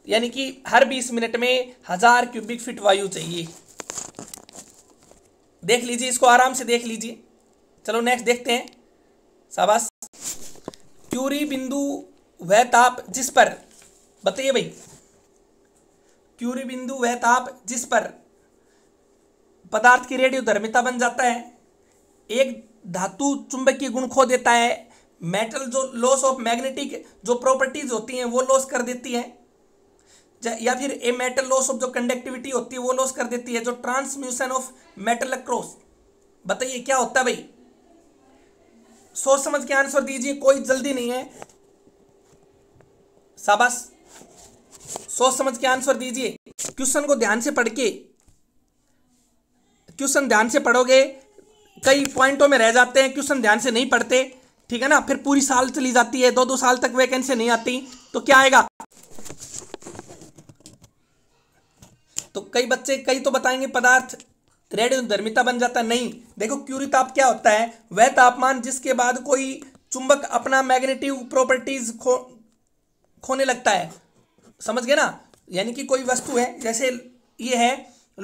यानी कि हर 20 मिनट में हजार क्यूबिक फीट वायु चाहिए देख लीजिए इसको आराम से देख लीजिए चलो नेक्स्ट देखते हैं शाबाश क्यूरी बिंदु वह ताप जिस पर बताइए भाई क्यूरी बिंदु वह ताप जिस पर पदार्थ की रेडियो धर्मिता बन जाता है एक धातु चुंबकीय गुण खो देता है मेटल जो लॉस ऑफ मैग्नेटिक जो प्रॉपर्टीज होती हैं वो लॉस कर देती हैं या फिर ए मेटल लॉस ऑफ जो कंडक्टिविटी होती है वो लॉस कर देती है जो ट्रांसम्यूशन ऑफ मेटल अक्रॉस बताइए क्या होता है भाई सोच समझ के आंसर दीजिए कोई जल्दी नहीं है शाबाश सोच समझ के आंसर दीजिए क्वेश्चन को ध्यान से पढ़ के क्वेश्चन ध्यान से पढ़ोगे कई पॉइंटों में रह जाते हैं क्वेश्चन ध्यान से नहीं पढ़ते ठीक है ना फिर पूरी साल चली जाती है दो दो साल तक वैकेंसी नहीं आती तो क्या आएगा तो कई बच्चे कई तो बताएंगे पदार्थ रेडियोधर्मिता बन जाता है नहीं देखो क्यूरी ताप क्या होता है वह तापमान जिसके बाद कोई चुंबक अपना मैग्नेटिव प्रॉपर्टीज खो खोने लगता है समझ गए ना यानी कि कोई वस्तु है जैसे ये है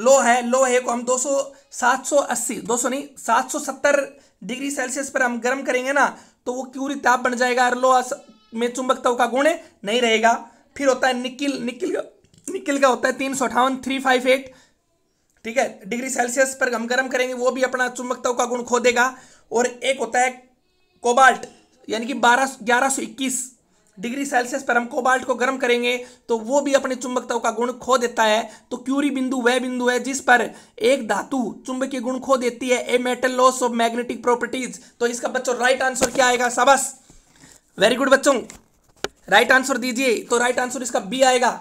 लो है लो है को हम 200 780 200 नहीं 770 डिग्री सेल्सियस पर हम गर्म करेंगे ना तो वो क्यूरी ताप बन जाएगा और लो में चुंबकत्व का गुण नहीं रहेगा फिर होता है निकिल निकिल निकल का होता है तीन सौ अठावन थ्री फाइव एट ठीक है डिग्री सेल्सियस पर हम गर्म करेंगे वो भी अपना चुंबकताओं का गुण खो देगा और एक होता है कोबाल्ट यानी कि बारह ग्यारह सौ इक्कीस डिग्री सेल्सियस पर हम कोबाल्ट को गर्म करेंगे तो वो भी अपने चुंबकताओं का गुण खो देता है तो क्यूरी बिंदु वह बिंदु है जिस पर एक धातु चुंबकीय गुण खो देती है a metal loss of magnetic properties तो इसका बच्चों राइट आंसर क्या आएगा साबस वेरी गुड बच्चों राइट आंसर दीजिए तो राइट आंसर इसका बी आएगा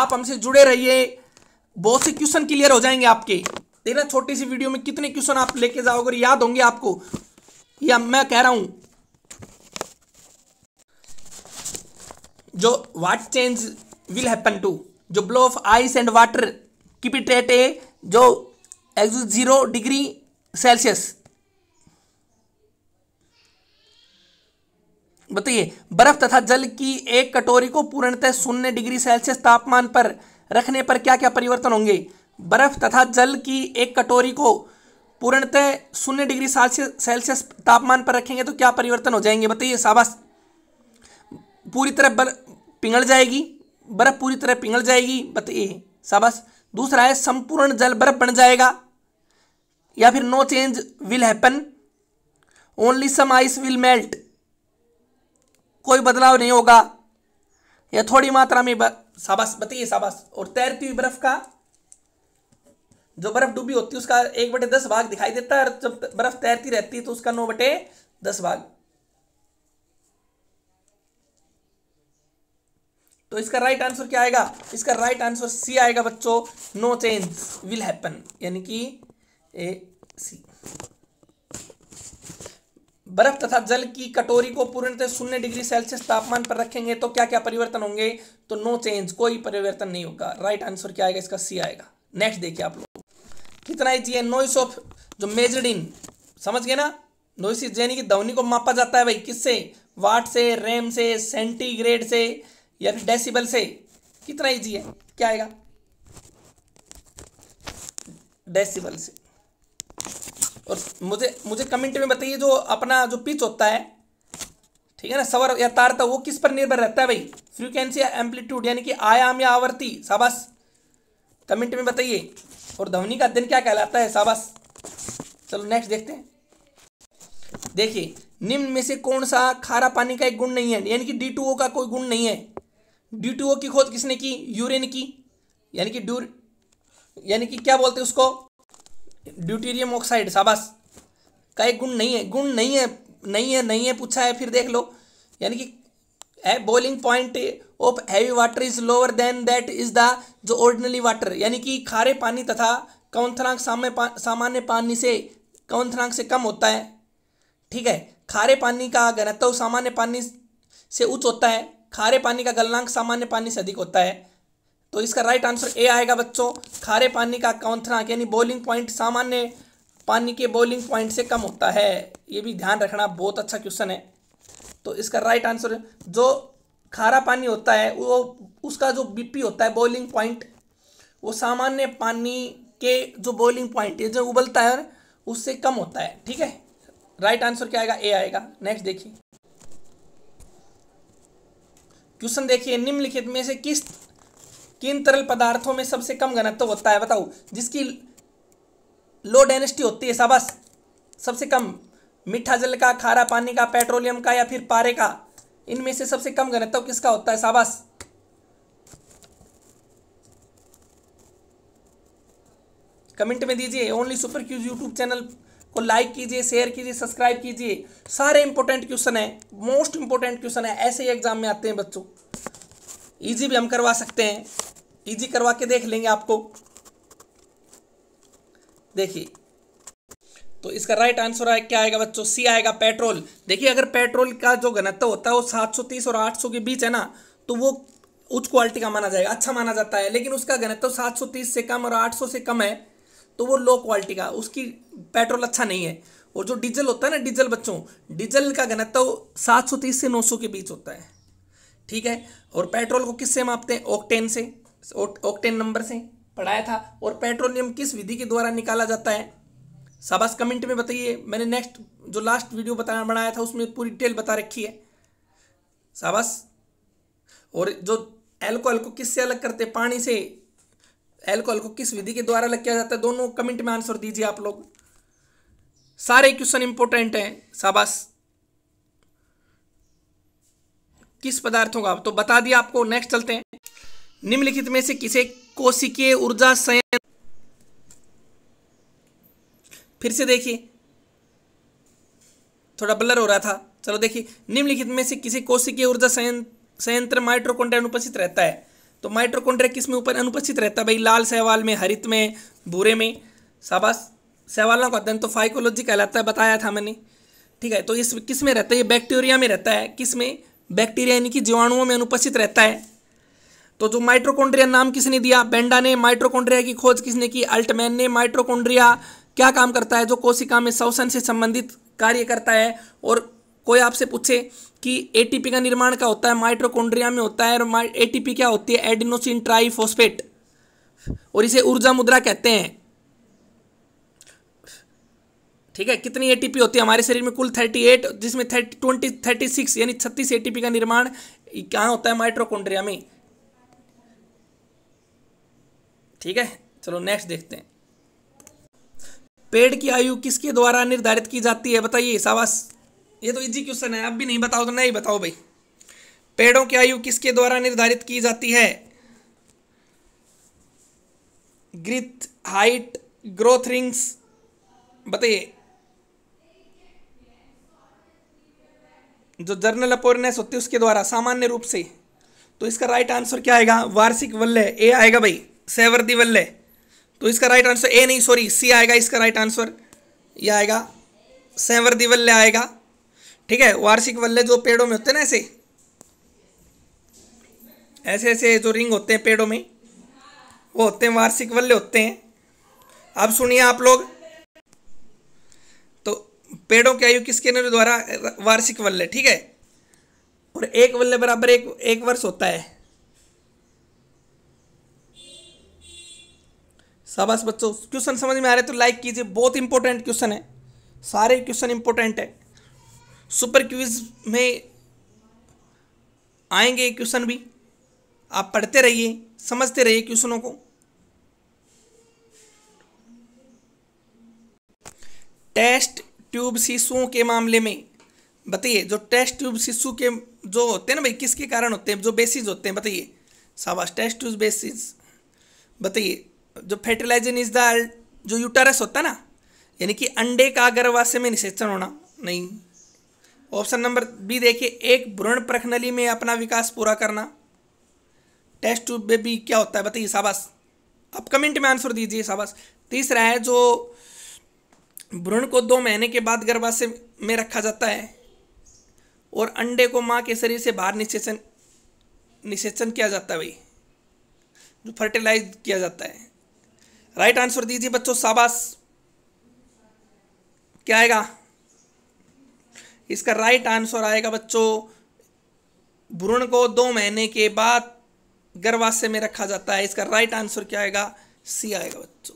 आप हमसे जुड़े रहिए बहुत से क्वेश्चन क्लियर हो जाएंगे आपके देखना छोटी सी वीडियो में कितने क्वेश्चन आप लेके जाओगे याद होंगे आपको या मैं कह रहा हूं जो what change will happen to जो blow of ice and water keep it at a जो एक्स जीरो डिग्री सेल्सियस बताइए बर्फ तथा जल की एक कटोरी को पूर्णतः शून्य डिग्री सेल्सियस तापमान पर रखने पर क्या क्या परिवर्तन होंगे बर्फ तथा जल की एक कटोरी को पूर्णतः शून्य डिग्री सेल्सियस तापमान पर रखेंगे तो क्या परिवर्तन हो जाएंगे बताइए शाबाश पूरी तरह बर पिघल जाएगी बर्फ पूरी तरह पिघल जाएगी बताइए शाबाश दूसरा है संपूर्ण जल बर्फ बन जाएगा या फिर no change will happen only some ice will melt कोई बदलाव नहीं होगा या थोड़ी मात्रा में साबास बताइए साबास और तैरती हुई बर्फ का जो बर्फ डूबी होती है उसका एक बटे दस भाग दिखाई देता है और जब बर्फ तैरती रहती है तो उसका नौ बटे दस भाग तो इसका राइट आंसर क्या आएगा इसका राइट आंसर सी आएगा बच्चों नो चेंज विल हैपन यानी कि ए सी बर्फ तथा जल की कटोरी को पूर्णतः शून्य डिग्री सेल्सियस तापमान पर रखेंगे तो क्या क्या परिवर्तन होंगे तो नो चेंज कोई परिवर्तन नहीं होगा राइट आंसर क्या आएगा इसका सी आएगा नेक्स्ट देखिए आप लोग कितना है जी ऑफ जो मेजर्ड इन समझ गए ना नोइस इज यानी कि ध्वनि को मापा जाता है भाई किससे वाट से रैम से सेंटीग्रेड से या फिर डेसिबल से कितना ईजी है क्या आएगा डेसिबल से और मुझे मुझे कमेंट में बताइए जो अपना जो पिच होता है ठीक है ना सवर या तारता वो किस पर निर्भर रहता है भाई फ्रीक्वेंसी या एम्पलीट्यूड यानी कि आयाम या आवर्ती साबस कमेंट में बताइए और ध्वनि का अध्ययन क्या कहलाता है साबस चलो नेक्स्ट देखते हैं देखिए निम्न में से कौन सा खारा पानी का एक गुण नहीं है यानी कि डी का कोई गुण नहीं है डी की खोज किसने की यूरिन की यानी कि डूर यानी कि क्या बोलते हैं उसको ड्यूटीरियम ऑक्साइड शाबाश का एक गुण नहीं है गुण नहीं है नहीं है नहीं है पूछा है फिर देख लो यानी कि boiling point of heavy water is lower than that is the जो ऑर्डिनरी वाटर यानी कि खारे पानी तथा कौनथनाक सामान्य पानी से कौनथनाक से कम होता है ठीक है खारे पानी का घनत्व सामान्य पानी से उच्च होता है खारे पानी का गलनांक सामान्य पानी से अधिक होता है तो इसका राइट आंसर ए आएगा बच्चों खारे पानी का कौंथनाक यानी बॉलिंग पॉइंट सामान्य पानी के बॉलिंग पॉइंट से कम होता है ये भी ध्यान रखना बहुत अच्छा क्वेश्चन है तो इसका राइट आंसर जो खारा पानी होता है वो उसका जो बीपी होता है बॉइलिंग पॉइंट वो सामान्य पानी के जो बॉइलिंग पॉइंट है जो उबलता है उससे कम होता है ठीक है राइट आंसर क्या आएगा ए आएगा नेक्स्ट देखिए क्वेश्चन देखिए निम्नलिखित में से किस किन तरल पदार्थों में सबसे कम घनत्व होता है बताओ जिसकी लो डेंसिटी होती है सबस सबसे कम मीठा जल का खारा पानी का पेट्रोलियम का या फिर पारे का इनमें से सबसे कम घनत्व किसका होता है साबस कमेंट में दीजिए only super quiz YouTube channel को लाइक कीजिए शेयर कीजिए सब्सक्राइब कीजिए सारे इंपॉर्टेंट क्वेश्चन है मोस्ट इंपॉर्टेंट क्वेश्चन है ऐसे ही एग्जाम में आते हैं बच्चों इजी भी हम करवा सकते हैं इजी करवा के देख लेंगे आपको देखिए तो इसका राइट आंसर आए क्या आएगा बच्चों सी आएगा पेट्रोल देखिए अगर पेट्रोल का जो घनत्व होता है वो 730 और 800 के बीच है ना तो वो उच्च क्वालिटी का माना जाएगा अच्छा माना जाता है लेकिन उसका घनत्व 730 से कम और 800 से कम है तो वो लो क्वालिटी का उसकी पेट्रोल अच्छा नहीं है और जो डीजल होता है ना डीजल बच्चों डीजल का घनत्व तीस से सौ के बीच होता है ठीक है और पेट्रोल को किससे मापते हैं ऑक्टेन से ओक्टेन नंबर से पढ़ाया था और पेट्रोलियम किस विधि के द्वारा निकाला जाता है शाबाश कमेंट में बताइए मैंने नेक्स्ट जो लास्ट वीडियो बताया बनाया था उसमें पूरी डिटेल बता रखी है शाबाश और जो एल्कोहल को किससे अलग करते पानी से एल्कोहल को किस विधि के द्वारा अलग किया जाता है दोनों कमेंट में आंसर दीजिए आप लोग सारे क्वेश्चन इंपॉर्टेंट हैं शाबाश किस पदार्थों का तो बता दिया आपको नेक्स्ट चलते हैं निम्नलिखित में से किसे कोशिकीय ऊर्जा संयंत्र फिर से देखिए थोड़ा ब्लर हो रहा था चलो देखिए निम्नलिखित में से किसी कोशिकीय ऊर्जा संयंत्र माइट्रोकोंड्रे अनुपस्थित रहता है तो माइट्रोकोंड्रे किस में ऊपर अनुपस्थित रहता है भाई लाल सहवाल में हरित में भूरे में शाबाश सहवालों का अध्ययन तो फाइकोलॉजी कहलाता है बताया था मैंने ठीक है तो इस किस में रहता है ये बैक्टीरिया में रहता है किस में बैक्टीरिया यानी कि जीवाणुओं में अनुपस्थित रहता है तो जो माइट्रोकोन्ड्रिया नाम किसने दिया बेंडा ने माइट्रोकोन्ड्रिया की खोज किसने की अल्टमैन ने माइट्रोकोन्ड्रिया क्या काम करता है जो कोशिका में शोषण से संबंधित कार्य करता है और कोई आपसे पूछे कि एटीपी का निर्माण क्या होता है माइट्रोकोन्ड्रिया में होता है और एटीपी क्या होती है एडिनोसिन ट्राइफोस्फेट और इसे ऊर्जा मुद्रा कहते हैं ठीक है कितनी एटीपी होती है हमारे शरीर में कुल थर्टी एट जिसमें थर्टी ट्वेंटी थर्टी सिक्स यानी छत्तीस एटीपी का निर्माण कहाँ होता है माइट्रोकोन्ड्रिया में ठीक है चलो नेक्स्ट देखते हैं पेड़ की आयु किसके द्वारा निर्धारित की जाती है बताइए शाबाश ये तो इजी क्वेश्चन है अब भी नहीं बताओ तो नहीं बताओ भाई पेड़ों की आयु किसके द्वारा निर्धारित की जाती है ग्रिथ हाइट ग्रोथ रिंग्स बताइए जो जर्नल अपोरनेस होती है उसके द्वारा सामान्य रूप से तो इसका राइट आंसर क्या आएगा वार्षिक वल्य ए आएगा भाई सेवर दिवल्ले तो इसका राइट आंसर ए नहीं सॉरी सी आएगा इसका राइट आंसर ये आएगा सेवर दिवल्ले आएगा ठीक है वार्षिक वल्ले जो पेड़ों में होते हैं ना ऐसे ऐसे ऐसे जो रिंग होते हैं पेड़ों में वो होते हैं वार्षिक वल्ले होते हैं अब सुनिए आप लोग तो पेड़ों की आयु किसके द्वारा वार्षिक वल्ले ठीक है और एक वल्ले बराबर एक एक वर्ष होता है शाबाश बच्चों क्वेश्चन समझ में आ रहे तो लाइक कीजिए बहुत इंपॉर्टेंट क्वेश्चन है सारे क्वेश्चन इंपॉर्टेंट है सुपर क्विज में आएंगे क्वेश्चन भी आप पढ़ते रहिए समझते रहिए क्वेश्चनों को टेस्ट ट्यूब शिशुओं के मामले में बताइए जो टेस्ट ट्यूब शिशु के जो होते हैं ना भाई किसके कारण होते हैं जो बेसिस होते हैं बताइए शाबाश टेस्ट ट्यूब बेसिस बताइए जो फेटिलाइजन इज द जो यूटरस होता है ना यानी कि अंडे का गर्भाशय में निषेचन होना नहीं ऑप्शन नंबर बी देखिए एक भ्रूण प्रखनली में अपना विकास पूरा करना टेस्ट टू बेबी क्या होता है बताइए शाबाश आप कमेंट में आंसर दीजिए शाबाश तीसरा है जो भ्रूण को दो महीने के बाद गर्भाशय में रखा जाता है और अंडे को माँ के शरीर से बाहर निषेचन निषेचन किया जाता है भाई जो फर्टिलाइज किया जाता है राइट आंसर दीजिए बच्चों शाबाश क्या आएगा इसका राइट आंसर आएगा बच्चों भ्रूण को दो महीने के बाद गर्भाशय में रखा जाता है इसका राइट आंसर क्या आएगा सी आएगा बच्चों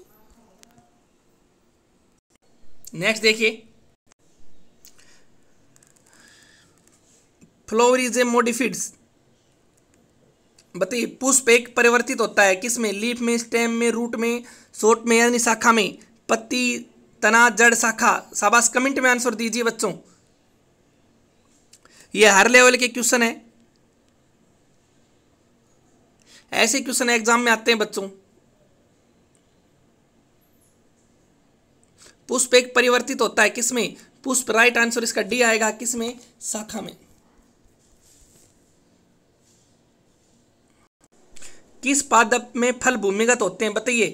नेक्स्ट देखिए फ्लोरिज ए मोडिफिड्स बताइए पुष्प एक परिवर्तित होता है किसमें लीफ में स्टेम में रूट में सोट में यानी शाखा में पत्ती तना जड़ शाखा शाबाश कमेंट में आंसर दीजिए बच्चों ये हर लेवल के क्वेश्चन है ऐसे क्वेश्चन एग्जाम में आते हैं बच्चों पुष्प एक परिवर्तित होता है किसमें पुष्प राइट आंसर इसका डी आएगा किसमें शाखा में किस पादप में फल भूमिगत होते हैं बताइए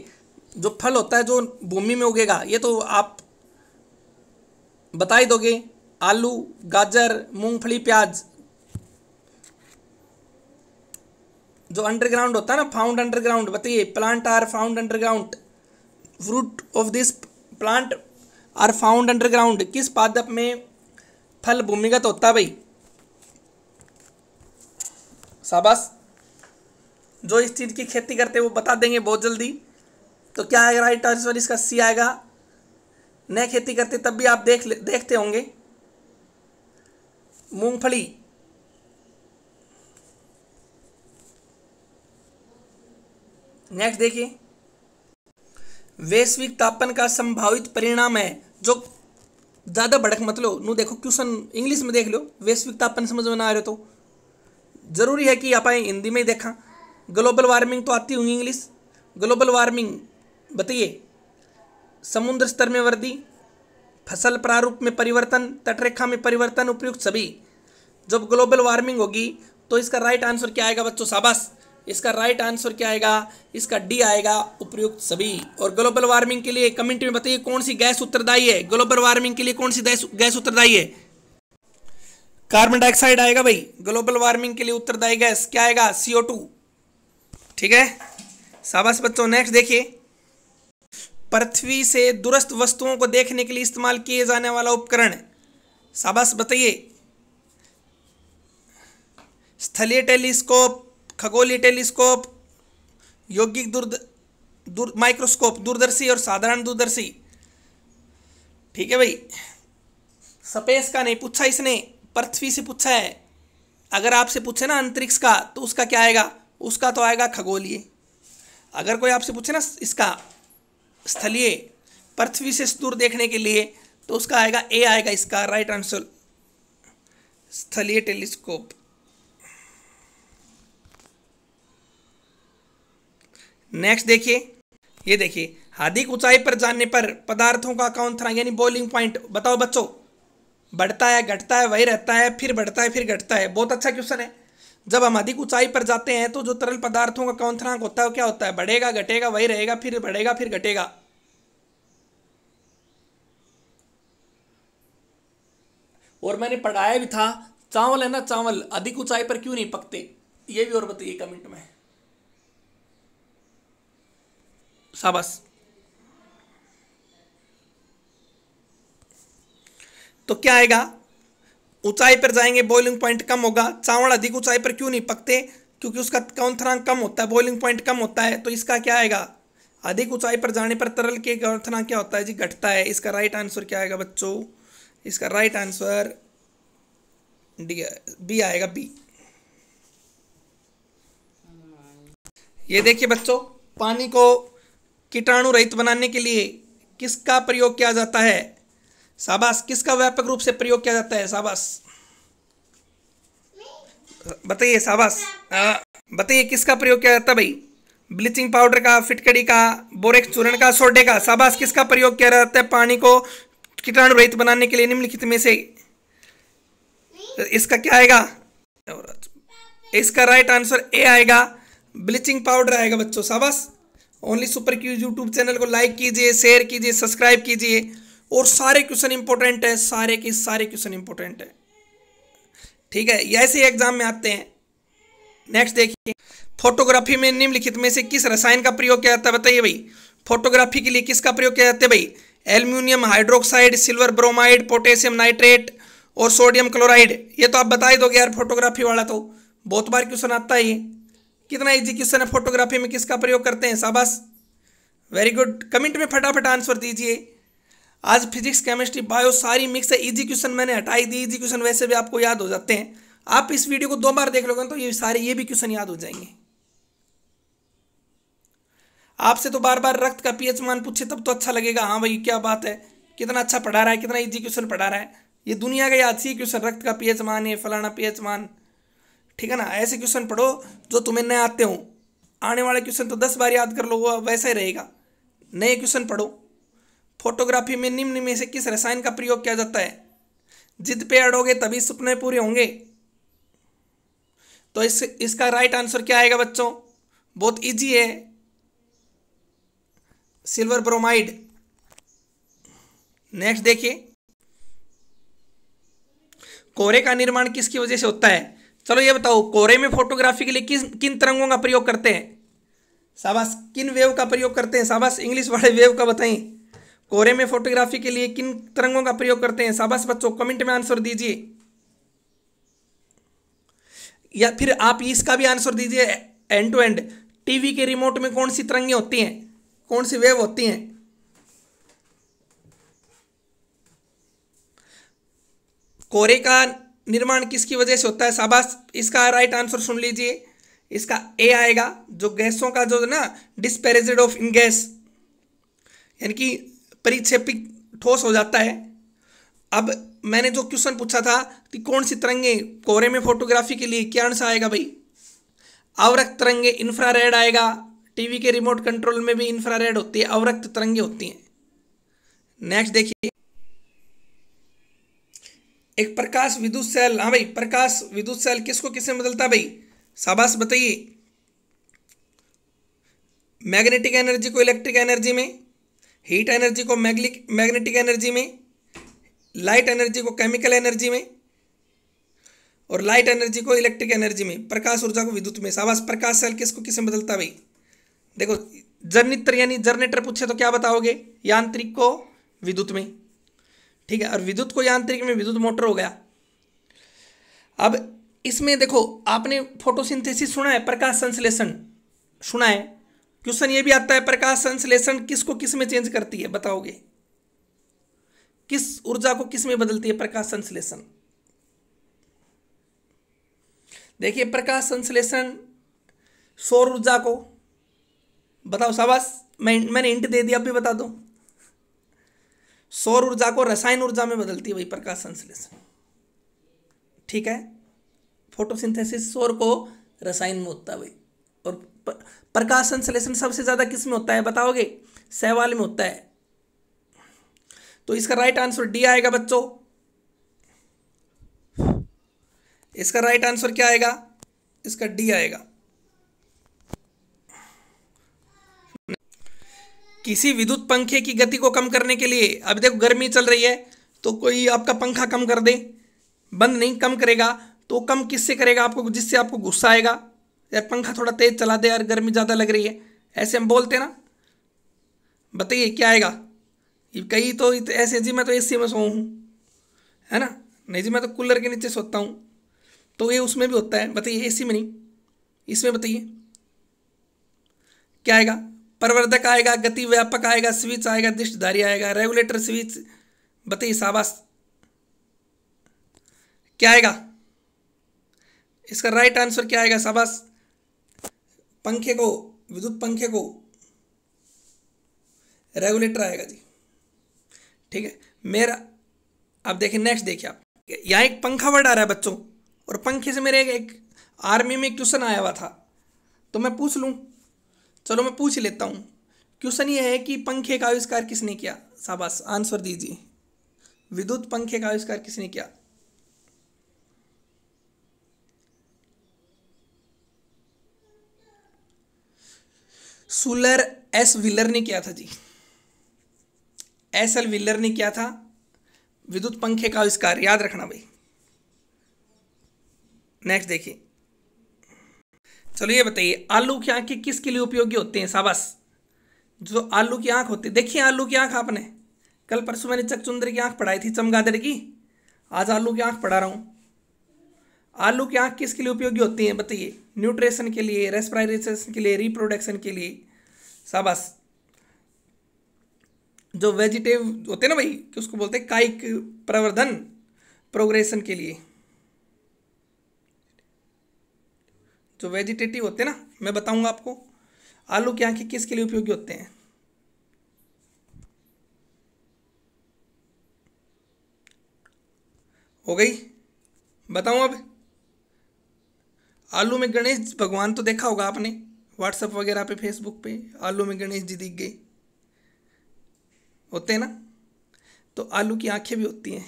जो फल होता है जो भूमि में उगेगा ये तो आप बता ही दोगे आलू गाजर मूंगफली प्याज जो अंडरग्राउंड होता है ना फाउंड अंडरग्राउंड बताइए plant are found underground fruit of this plant are found underground किस पादप में फल भूमिगत होता है भाई शाबाश जो इस चीज़ की खेती करते हैं वो बता देंगे बहुत जल्दी तो क्या आएगा राइट आंसर इसका सी आएगा नए खेती करते तब भी आप देख देखते होंगे मूंगफली नेक्स्ट देखिए वैश्विक तापन का संभावित परिणाम है जो ज़्यादा भड़क मत लो नू देखो क्वेश्चन इंग्लिश में देख लो वैश्विक तापन समझ में ना आ रहे तो ज़रूरी है कि आप हिंदी में ही देखा ग्लोबल वार्मिंग तो आती होंगी इंग्लिश ग्लोबल वार्मिंग बताइए समुद्र स्तर में वृद्धि फसल प्रारूप में परिवर्तन तटरेखा में परिवर्तन उपयुक्त सभी जब ग्लोबल वार्मिंग होगी तो इसका राइट आंसर क्या आएगा बच्चों शाबाश इसका राइट आंसर क्या आएगा इसका डी आएगा उपयुक्त सभी और ग्लोबल वार्मिंग के लिए कमेंट में बताइए कौन सी गैस उत्तरदायी है ग्लोबल वार्मिंग के लिए कौन सी गैस उत्तरदायी है कार्बन डाइऑक्साइड आएगा भाई ग्लोबल वार्मिंग के लिए उत्तरदायी गैस क्या आएगा सीओ टू ठीक है शाबाश बच्चों नेक्स्ट देखिए पृथ्वी से दुरस्त वस्तुओं को देखने के लिए इस्तेमाल किए जाने वाला उपकरण शाबाश बताइए स्थलीय टेलीस्कोप खगोलीय टेलीस्कोप यौगिक दूर दूर माइक्रोस्कोप दूरदर्शी और साधारण दूरदर्शी ठीक है भाई स्पेस का नहीं पूछा इसने पृथ्वी से पूछा है अगर आपसे पूछे ना अंतरिक्ष का तो उसका क्या आएगा उसका तो आएगा खगोलीय अगर कोई आपसे पूछे ना इसका स्थलीय पृथ्वी से दूर देखने के लिए तो उसका आएगा ए आएगा इसका राइट आंसर स्थलीय टेलीस्कोप नेक्स्ट देखिए ये देखिए अधिक ऊंचाई पर जाने पर पदार्थों का था यानी बॉइलिंग पॉइंट बताओ बच्चों बढ़ता है घटता है वही रहता है फिर बढ़ता है फिर घटता है बहुत अच्छा क्वेश्चन है जब हम अधिक ऊंचाई पर जाते हैं तो जो तरल पदार्थों का कौंथनाक होता है वो क्या होता है बढ़ेगा घटेगा वही रहेगा फिर बढ़ेगा फिर घटेगा और मैंने पढ़ाया भी था चावल है ना चावल अधिक ऊंचाई पर क्यों नहीं पकते ये भी और बताइए कमेंट में साबस तो क्या आएगा ऊंचाई पर जाएंगे बॉइलिंग पॉइंट कम होगा चावल अधिक ऊंचाई पर क्यों नहीं पकते क्योंकि उसका कौंथनांक कम होता है बॉइलिंग पॉइंट कम होता है तो इसका क्या आएगा अधिक ऊंचाई पर जाने पर तरल के कौंथनांक क्या होता है जी घटता है इसका राइट आंसर क्या आएगा बच्चों इसका राइट आंसर डी बी आएगा बी ये देखिए बच्चों पानी को कीटाणु रहित बनाने के लिए किसका प्रयोग किया जाता है शाबाश किसका व्यापक रूप से प्रयोग किया जाता है शाबाश बताइए शाबाश बताइए किसका प्रयोग किया जाता है भाई ब्लीचिंग पाउडर का फिटकड़ी का बोरेक्स चूरण का सोडे का शाबाश किसका प्रयोग किया जाता है पानी को कीटाणु रहित बनाने के लिए निम्नलिखित में से इसका क्या आएगा इसका राइट आंसर ए आएगा ब्लीचिंग पाउडर आएगा बच्चों शाबाश only super quiz YouTube channel को लाइक कीजिए शेयर कीजिए सब्सक्राइब कीजिए और सारे क्वेश्चन इंपॉर्टेंट है सारे के सारे क्वेश्चन इंपॉर्टेंट है ठीक है ऐसे एग्जाम में आते हैं नेक्स्ट देखिए फोटोग्राफी में निम्नलिखित में से किस रसायन का प्रयोग किया जाता है बताइए भाई फोटोग्राफी के लिए किसका प्रयोग किया जाता है भाई aluminium hydroxide silver bromide potassium nitrate और सोडियम क्लोराइड ये तो आप बता ही दोगे यार फोटोग्राफी वाला तो बहुत बार क्वेश्चन आता है ये कितना इजी क्वेश्चन है फोटोग्राफी में किसका प्रयोग करते हैं शाबाश वेरी गुड कमेंट में फटाफट आंसर दीजिए आज फिजिक्स केमिस्ट्री बायो सारी मिक्स है इजी क्वेश्चन मैंने हटाई दी इजी क्वेश्चन वैसे भी आपको याद हो जाते हैं आप इस वीडियो को दो बार देख लोगे तो ये सारे ये भी क्वेश्चन याद हो जाएंगे आपसे तो बार बार रक्त का पीएच मान पूछे तब तो अच्छा लगेगा हाँ भाई क्या बात है कितना अच्छा पढ़ा रहा है कितना इजी क्वेश्चन पढ़ा रहा है ये दुनिया का याद सी क्वेश्चन रक्त का पीएच मान ये फलाना पीएच मान ठीक है ना ऐसे क्वेश्चन पढ़ो जो तुम्हें न आते हो आने वाले क्वेश्चन तो दस बार याद कर लो वैसा ही रहेगा नए क्वेश्चन पढ़ो फोटोग्राफी में निम्न में से किस रसायन का प्रयोग किया जाता है जिद पे अड़ोगे तभी सपने पूरे होंगे तो इस इसका राइट आंसर क्या आएगा बच्चों बहुत इजी है सिल्वर ब्रोमाइड नेक्स्ट देखिए कोरे का निर्माण किसकी वजह से होता है चलो ये बताओ कोरे में फोटोग्राफी के लिए किस किन तरंगों का प्रयोग करते हैं साबास किन वेव का प्रयोग करते हैं साबास इंग्लिश वाले वेव का बताएं कोरे में फोटोग्राफी के लिए किन तरंगों का प्रयोग करते हैं शाबाश बच्चों कमेंट में आंसर दीजिए या फिर आप इसका भी आंसर दीजिए एंड टू एंड टीवी के रिमोट में कौन सी तरंगे होती हैं कौन सी वेव होती हैं कोरे का निर्माण किसकी वजह से होता है शाबाश इसका राइट आंसर सुन लीजिए इसका ए आएगा जो गैसों का जो ना डिस्पेरेजेड ऑफ इन गैस यानी कि परिक्षेपिक ठोस हो जाता है अब मैंने जो क्वेश्चन पूछा था कि कौन सी तरंगे कोहरे में फोटोग्राफी के लिए क्या आंसर आएगा भाई अवरक्त तरंगे इंफ्रारेड आएगा टीवी के रिमोट कंट्रोल में भी इंफ्रारेड होती है अवरक्त तरंगे होती हैं नेक्स्ट देखिए एक प्रकाश विद्युत सेल हाँ भाई प्रकाश विद्युत सेल किसको किसे बदलता भाई शाबाश बताइए मैग्नेटिक एनर्जी को इलेक्ट्रिक एनर्जी में हीट एनर्जी को मैग्निक मैग्नेटिक एनर्जी में लाइट एनर्जी को केमिकल एनर्जी में और लाइट एनर्जी को इलेक्ट्रिक एनर्जी में प्रकाश ऊर्जा को विद्युत में सावास प्रकाश सेल किसको किस में बदलता भाई देखो जर्नित्र यानी जर्नेटर पूछे तो क्या बताओगे यांत्रिक को विद्युत में ठीक है और विद्युत को यांत्रिक में विद्युत मोटर हो गया अब इसमें देखो आपने फोटोसिंथेसिस सुना है प्रकाश संश्लेषण सुना है क्वेश्चन ये भी आता है प्रकाश संश्लेषण किसको किस में चेंज करती है बताओगे किस ऊर्जा को किस में बदलती है प्रकाश संश्लेषण देखिए प्रकाश संश्लेषण सौर ऊर्जा को बताओ शाबाश मैं मैंने इंट दे दिया अभी बता दो सौर ऊर्जा को रसायन ऊर्जा में बदलती है भाई प्रकाश संश्लेषण ठीक है फोटोसिंथेसिस सौर को रसायन में होता है भाई और प्रकाश संश्लेषण सबसे ज़्यादा किस में होता है बताओगे सहवाल में होता है तो इसका राइट आंसर डी आएगा बच्चों इसका राइट आंसर क्या आएगा इसका डी आएगा किसी विद्युत पंखे की गति को कम करने के लिए अब देखो गर्मी चल रही है तो कोई आपका पंखा कम कर दे बंद नहीं कम करेगा तो कम किससे करेगा आपको जिससे आपको गुस्सा आएगा यार पंखा थोड़ा तेज़ चला दे यार गर्मी ज़्यादा लग रही है ऐसे हम बोलते ना बताइए क्या आएगा कई तो ऐसे जी मैं तो एसी में सोऊँ हूँ है ना नहीं जी मैं तो कूलर के नीचे सोता हूँ तो ये उसमें भी होता है बताइए एसी में नहीं इसमें बताइए क्या आएगा प्रवर्धक आएगा गति व्यापक आएगा स्विच आएगा दिष्टधारी आएगा रेगुलेटर स्विच बताइए शाबाश क्या आएगा इसका राइट आंसर क्या आएगा शाबाश पंखे को विद्युत पंखे को रेगुलेटर आएगा जी ठीक है मेरा अब देखिए नेक्स्ट देखिए आप यहाँ एक पंखा वर्ड आ रहा है बच्चों और पंखे से मेरे एक, एक आर्मी में क्वेश्चन आया हुआ था तो मैं पूछ लूँ चलो मैं पूछ लेता हूँ क्वेश्चन ये है कि पंखे का आविष्कार किसने किया शाबाश आंसर दीजिए विद्युत पंखे का आविष्कार किसने किया सुलर एस विलर ने किया था जी एस एल विलर ने किया था विद्युत पंखे का आविष्कार याद रखना भाई नेक्स्ट देखिए चलो ये बताइए आलू की आंखें किसके लिए उपयोगी होते हैं साबस जो आलू की आंख होती है देखिए आलू की आंख आपने कल परसों मैंने चकचुंदर की आंख पढ़ाई थी चमगादड़ की आज आलू की आंख पढ़ा रहा हूं आलू की आँख किसके लिए उपयोगी होती है बताइए न्यूट्रेशन के लिए रेस्पराइजेशन के लिए रिप्रोडक्शन के लिए शाबाश जो वेजिटेव होते हैं ना भाई कि उसको बोलते हैं कायिक प्रवर्धन प्रोग्रेशन के लिए जो वेजिटेटिव होते हैं ना मैं बताऊंगा आपको आलू की आंखें किसके लिए उपयोगी होते हैं हो गई बताऊं अब आलू में गणेश भगवान तो देखा होगा आपने व्हाट्सअप वगैरह पे फेसबुक पे आलू में गणेश जी दिख गए होते हैं ना तो आलू की आंखें भी होती हैं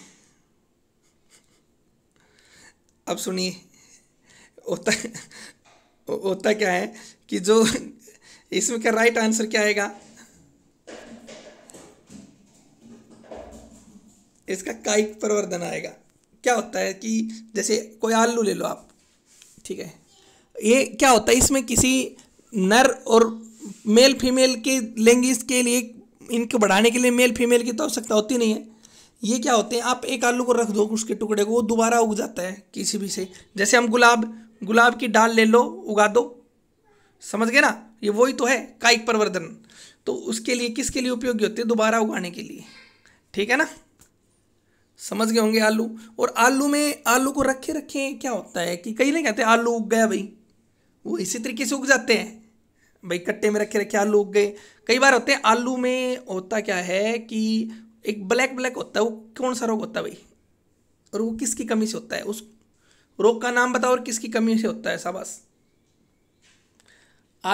अब सुनिए होता होता क्या है कि जो इसमें का राइट आंसर क्या आएगा इसका कायिक प्रवर्धन आएगा क्या होता है कि जैसे कोई आलू ले लो आप ठीक है ये क्या होता है इसमें किसी नर और मेल फीमेल के लैंग्वेज के लिए इनको बढ़ाने के लिए मेल फीमेल की तो आवश्यकता होती नहीं है ये क्या होते हैं आप एक आलू को रख दो उसके टुकड़े को वो दोबारा उग जाता है किसी भी से जैसे हम गुलाब गुलाब की डाल ले लो उगा दो समझ गए ना ये वही तो है कायिक परिवर्धन तो उसके लिए किसके लिए उपयोगी होते हैं दोबारा उगाने के लिए ठीक है ना समझ गए होंगे आलू और आलू में आलू को रखे रखे क्या होता है कि कई नहीं कहते आलू उग गया भाई वो इसी तरीके से उग जाते हैं भाई कट्टे में रखे रखे आलू उग गए कई बार होते हैं आलू में होता क्या है कि एक ब्लैक ब्लैक होता है वो कौन सा रोग होता है भाई और वो किसकी कमी से होता है उस रोग का नाम बताओ और किसकी कमी से होता है शाबाश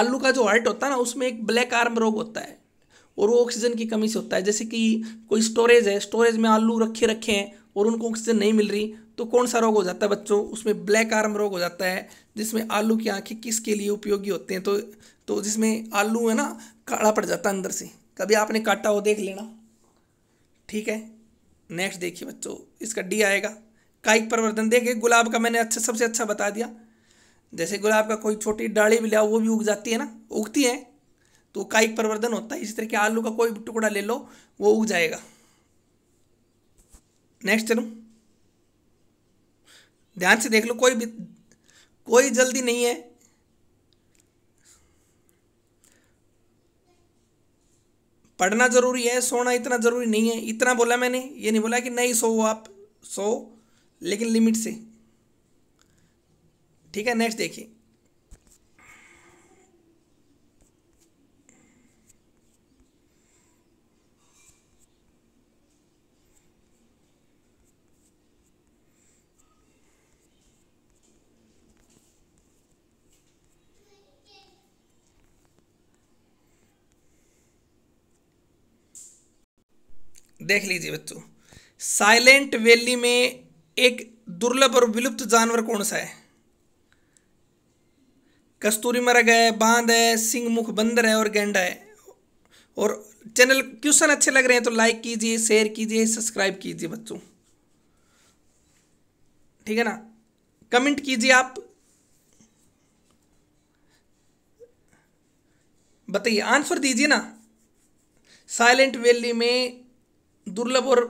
आलू का जो हार्ट होता है ना उसमें एक ब्लैक आर्म रोग होता है और वो ऑक्सीजन की कमी से होता है जैसे कि कोई स्टोरेज है स्टोरेज में आलू रखे रखे हैं और उनको ऑक्सीजन नहीं मिल रही तो कौन सा रोग हो जाता है बच्चों उसमें ब्लैक आर्म रोग हो जाता है जिसमें आलू की आंखें किसके लिए उपयोगी होते हैं तो तो जिसमें आलू है ना काढ़ा पड़ जाता है अंदर से कभी आपने काटा हो देख लेना ठीक है नेक्स्ट देखिए बच्चों इसका डी आएगा कायिक परिवर्तन देखिए गुलाब का मैंने अच्छा सबसे अच्छा बता दिया जैसे गुलाब का कोई छोटी डाली भी लिया वो भी उग जाती है ना उगती है तो कायिक परिवर्तन होता है इसी तरह के आलू का कोई भी टुकड़ा ले लो वो उग जाएगा नेक्स्ट चलो ध्यान से देख लो कोई भी कोई जल्दी नहीं है पढ़ना जरूरी है सोना इतना जरूरी नहीं है इतना बोला मैंने ये नहीं बोला कि नहीं सो आप सो लेकिन लिमिट से ठीक है नेक्स्ट देखिए देख लीजिए बच्चों साइलेंट वैली में एक दुर्लभ और विलुप्त जानवर कौन सा है कस्तूरी मरग है बांध है सिंहमुख बंदर है और गेंडा है और चैनल क्वेश्चन अच्छे लग रहे हैं तो लाइक कीजिए शेयर कीजिए सब्सक्राइब कीजिए बच्चों ठीक है ना कमेंट कीजिए आप बताइए आंसर दीजिए ना साइलेंट वैली में दुर्लभ और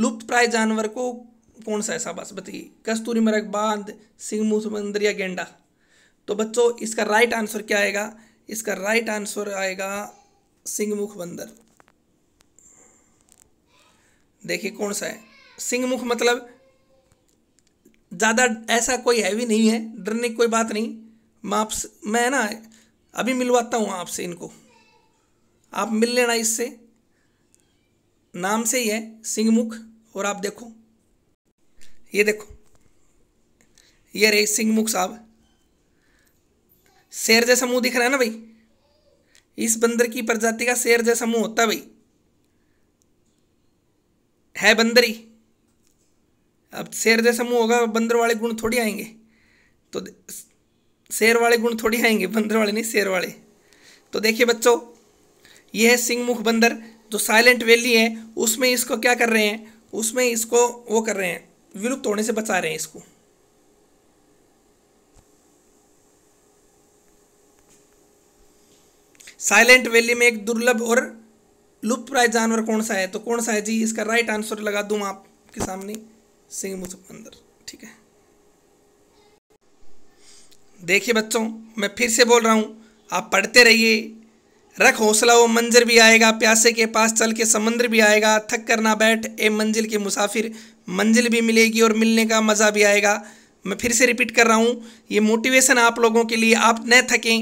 लुप्त प्राय जानवर को कौन सा ऐसा बस बताइए कस्तूरी मरग बांध सिंह समंदर या गेंडा तो बच्चों इसका राइट आंसर क्या आएगा इसका राइट आंसर आएगा सिंहमुख बंदर देखिए कौन सा है सिंहमुख मतलब ज़्यादा ऐसा कोई हैवी नहीं है डरने की कोई बात नहीं मैं आपसे मैं ना अभी मिलवाता हूँ आपसे इनको आप मिल लेना इससे नाम से ही है सिंहमुख और आप देखो ये देखो ये रे सिंहमुख साहब शेर जैसा मुंह दिख रहा है ना भाई इस बंदर की प्रजाति का शेर जैसा मुंह होता भाई है बंदर ही अब शेर जैसा मुंह होगा बंदर वाले गुण थोड़ी आएंगे तो शेर वाले गुण थोड़ी आएंगे बंदर वाले नहीं शेर वाले तो देखिए बच्चों यह है सिंहमुख बंदर जो साइलेंट वैली है उसमें इसको क्या कर रहे हैं उसमें इसको वो कर रहे हैं विलुप्त होने से बचा रहे हैं इसको साइलेंट वैली में एक दुर्लभ और लुप्त प्राय जानवर कौन सा है तो कौन सा है जी इसका राइट आंसर लगा दू आपके सामने सिंह मुजफ्फर ठीक है देखिए बच्चों मैं फिर से बोल रहा हूं आप पढ़ते रहिए रख हौसला वो मंजर भी आएगा प्यासे के पास चल के समंदर भी आएगा थक कर ना बैठ ए मंजिल के मुसाफिर मंजिल भी मिलेगी और मिलने का मज़ा भी आएगा मैं फिर से रिपीट कर रहा हूँ ये मोटिवेशन आप लोगों के लिए आप न थकें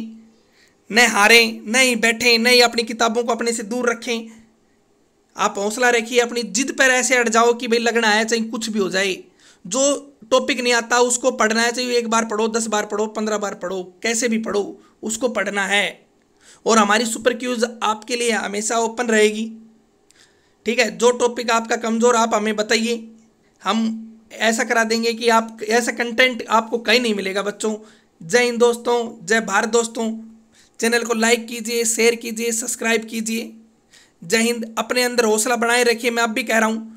न हारें न ही बैठें न ही अपनी किताबों को अपने से दूर रखें आप हौसला रखिए अपनी जिद पर ऐसे अट जाओ कि भाई लगना है चाहे कुछ भी हो जाए जो टॉपिक नहीं आता उसको पढ़ना है चाहिए एक बार पढ़ो दस बार पढ़ो पंद्रह बार पढ़ो कैसे भी पढ़ो उसको पढ़ना है और हमारी सुपर क्यूज आपके लिए हमेशा ओपन रहेगी ठीक है जो टॉपिक आपका कमज़ोर आप हमें बताइए हम ऐसा करा देंगे कि आप ऐसा कंटेंट आपको कहीं नहीं मिलेगा बच्चों जय हिंद दोस्तों जय भारत दोस्तों चैनल को लाइक कीजिए शेयर कीजिए सब्सक्राइब कीजिए जय हिंद अपने अंदर हौसला बनाए रखिए मैं अब भी कह रहा हूँ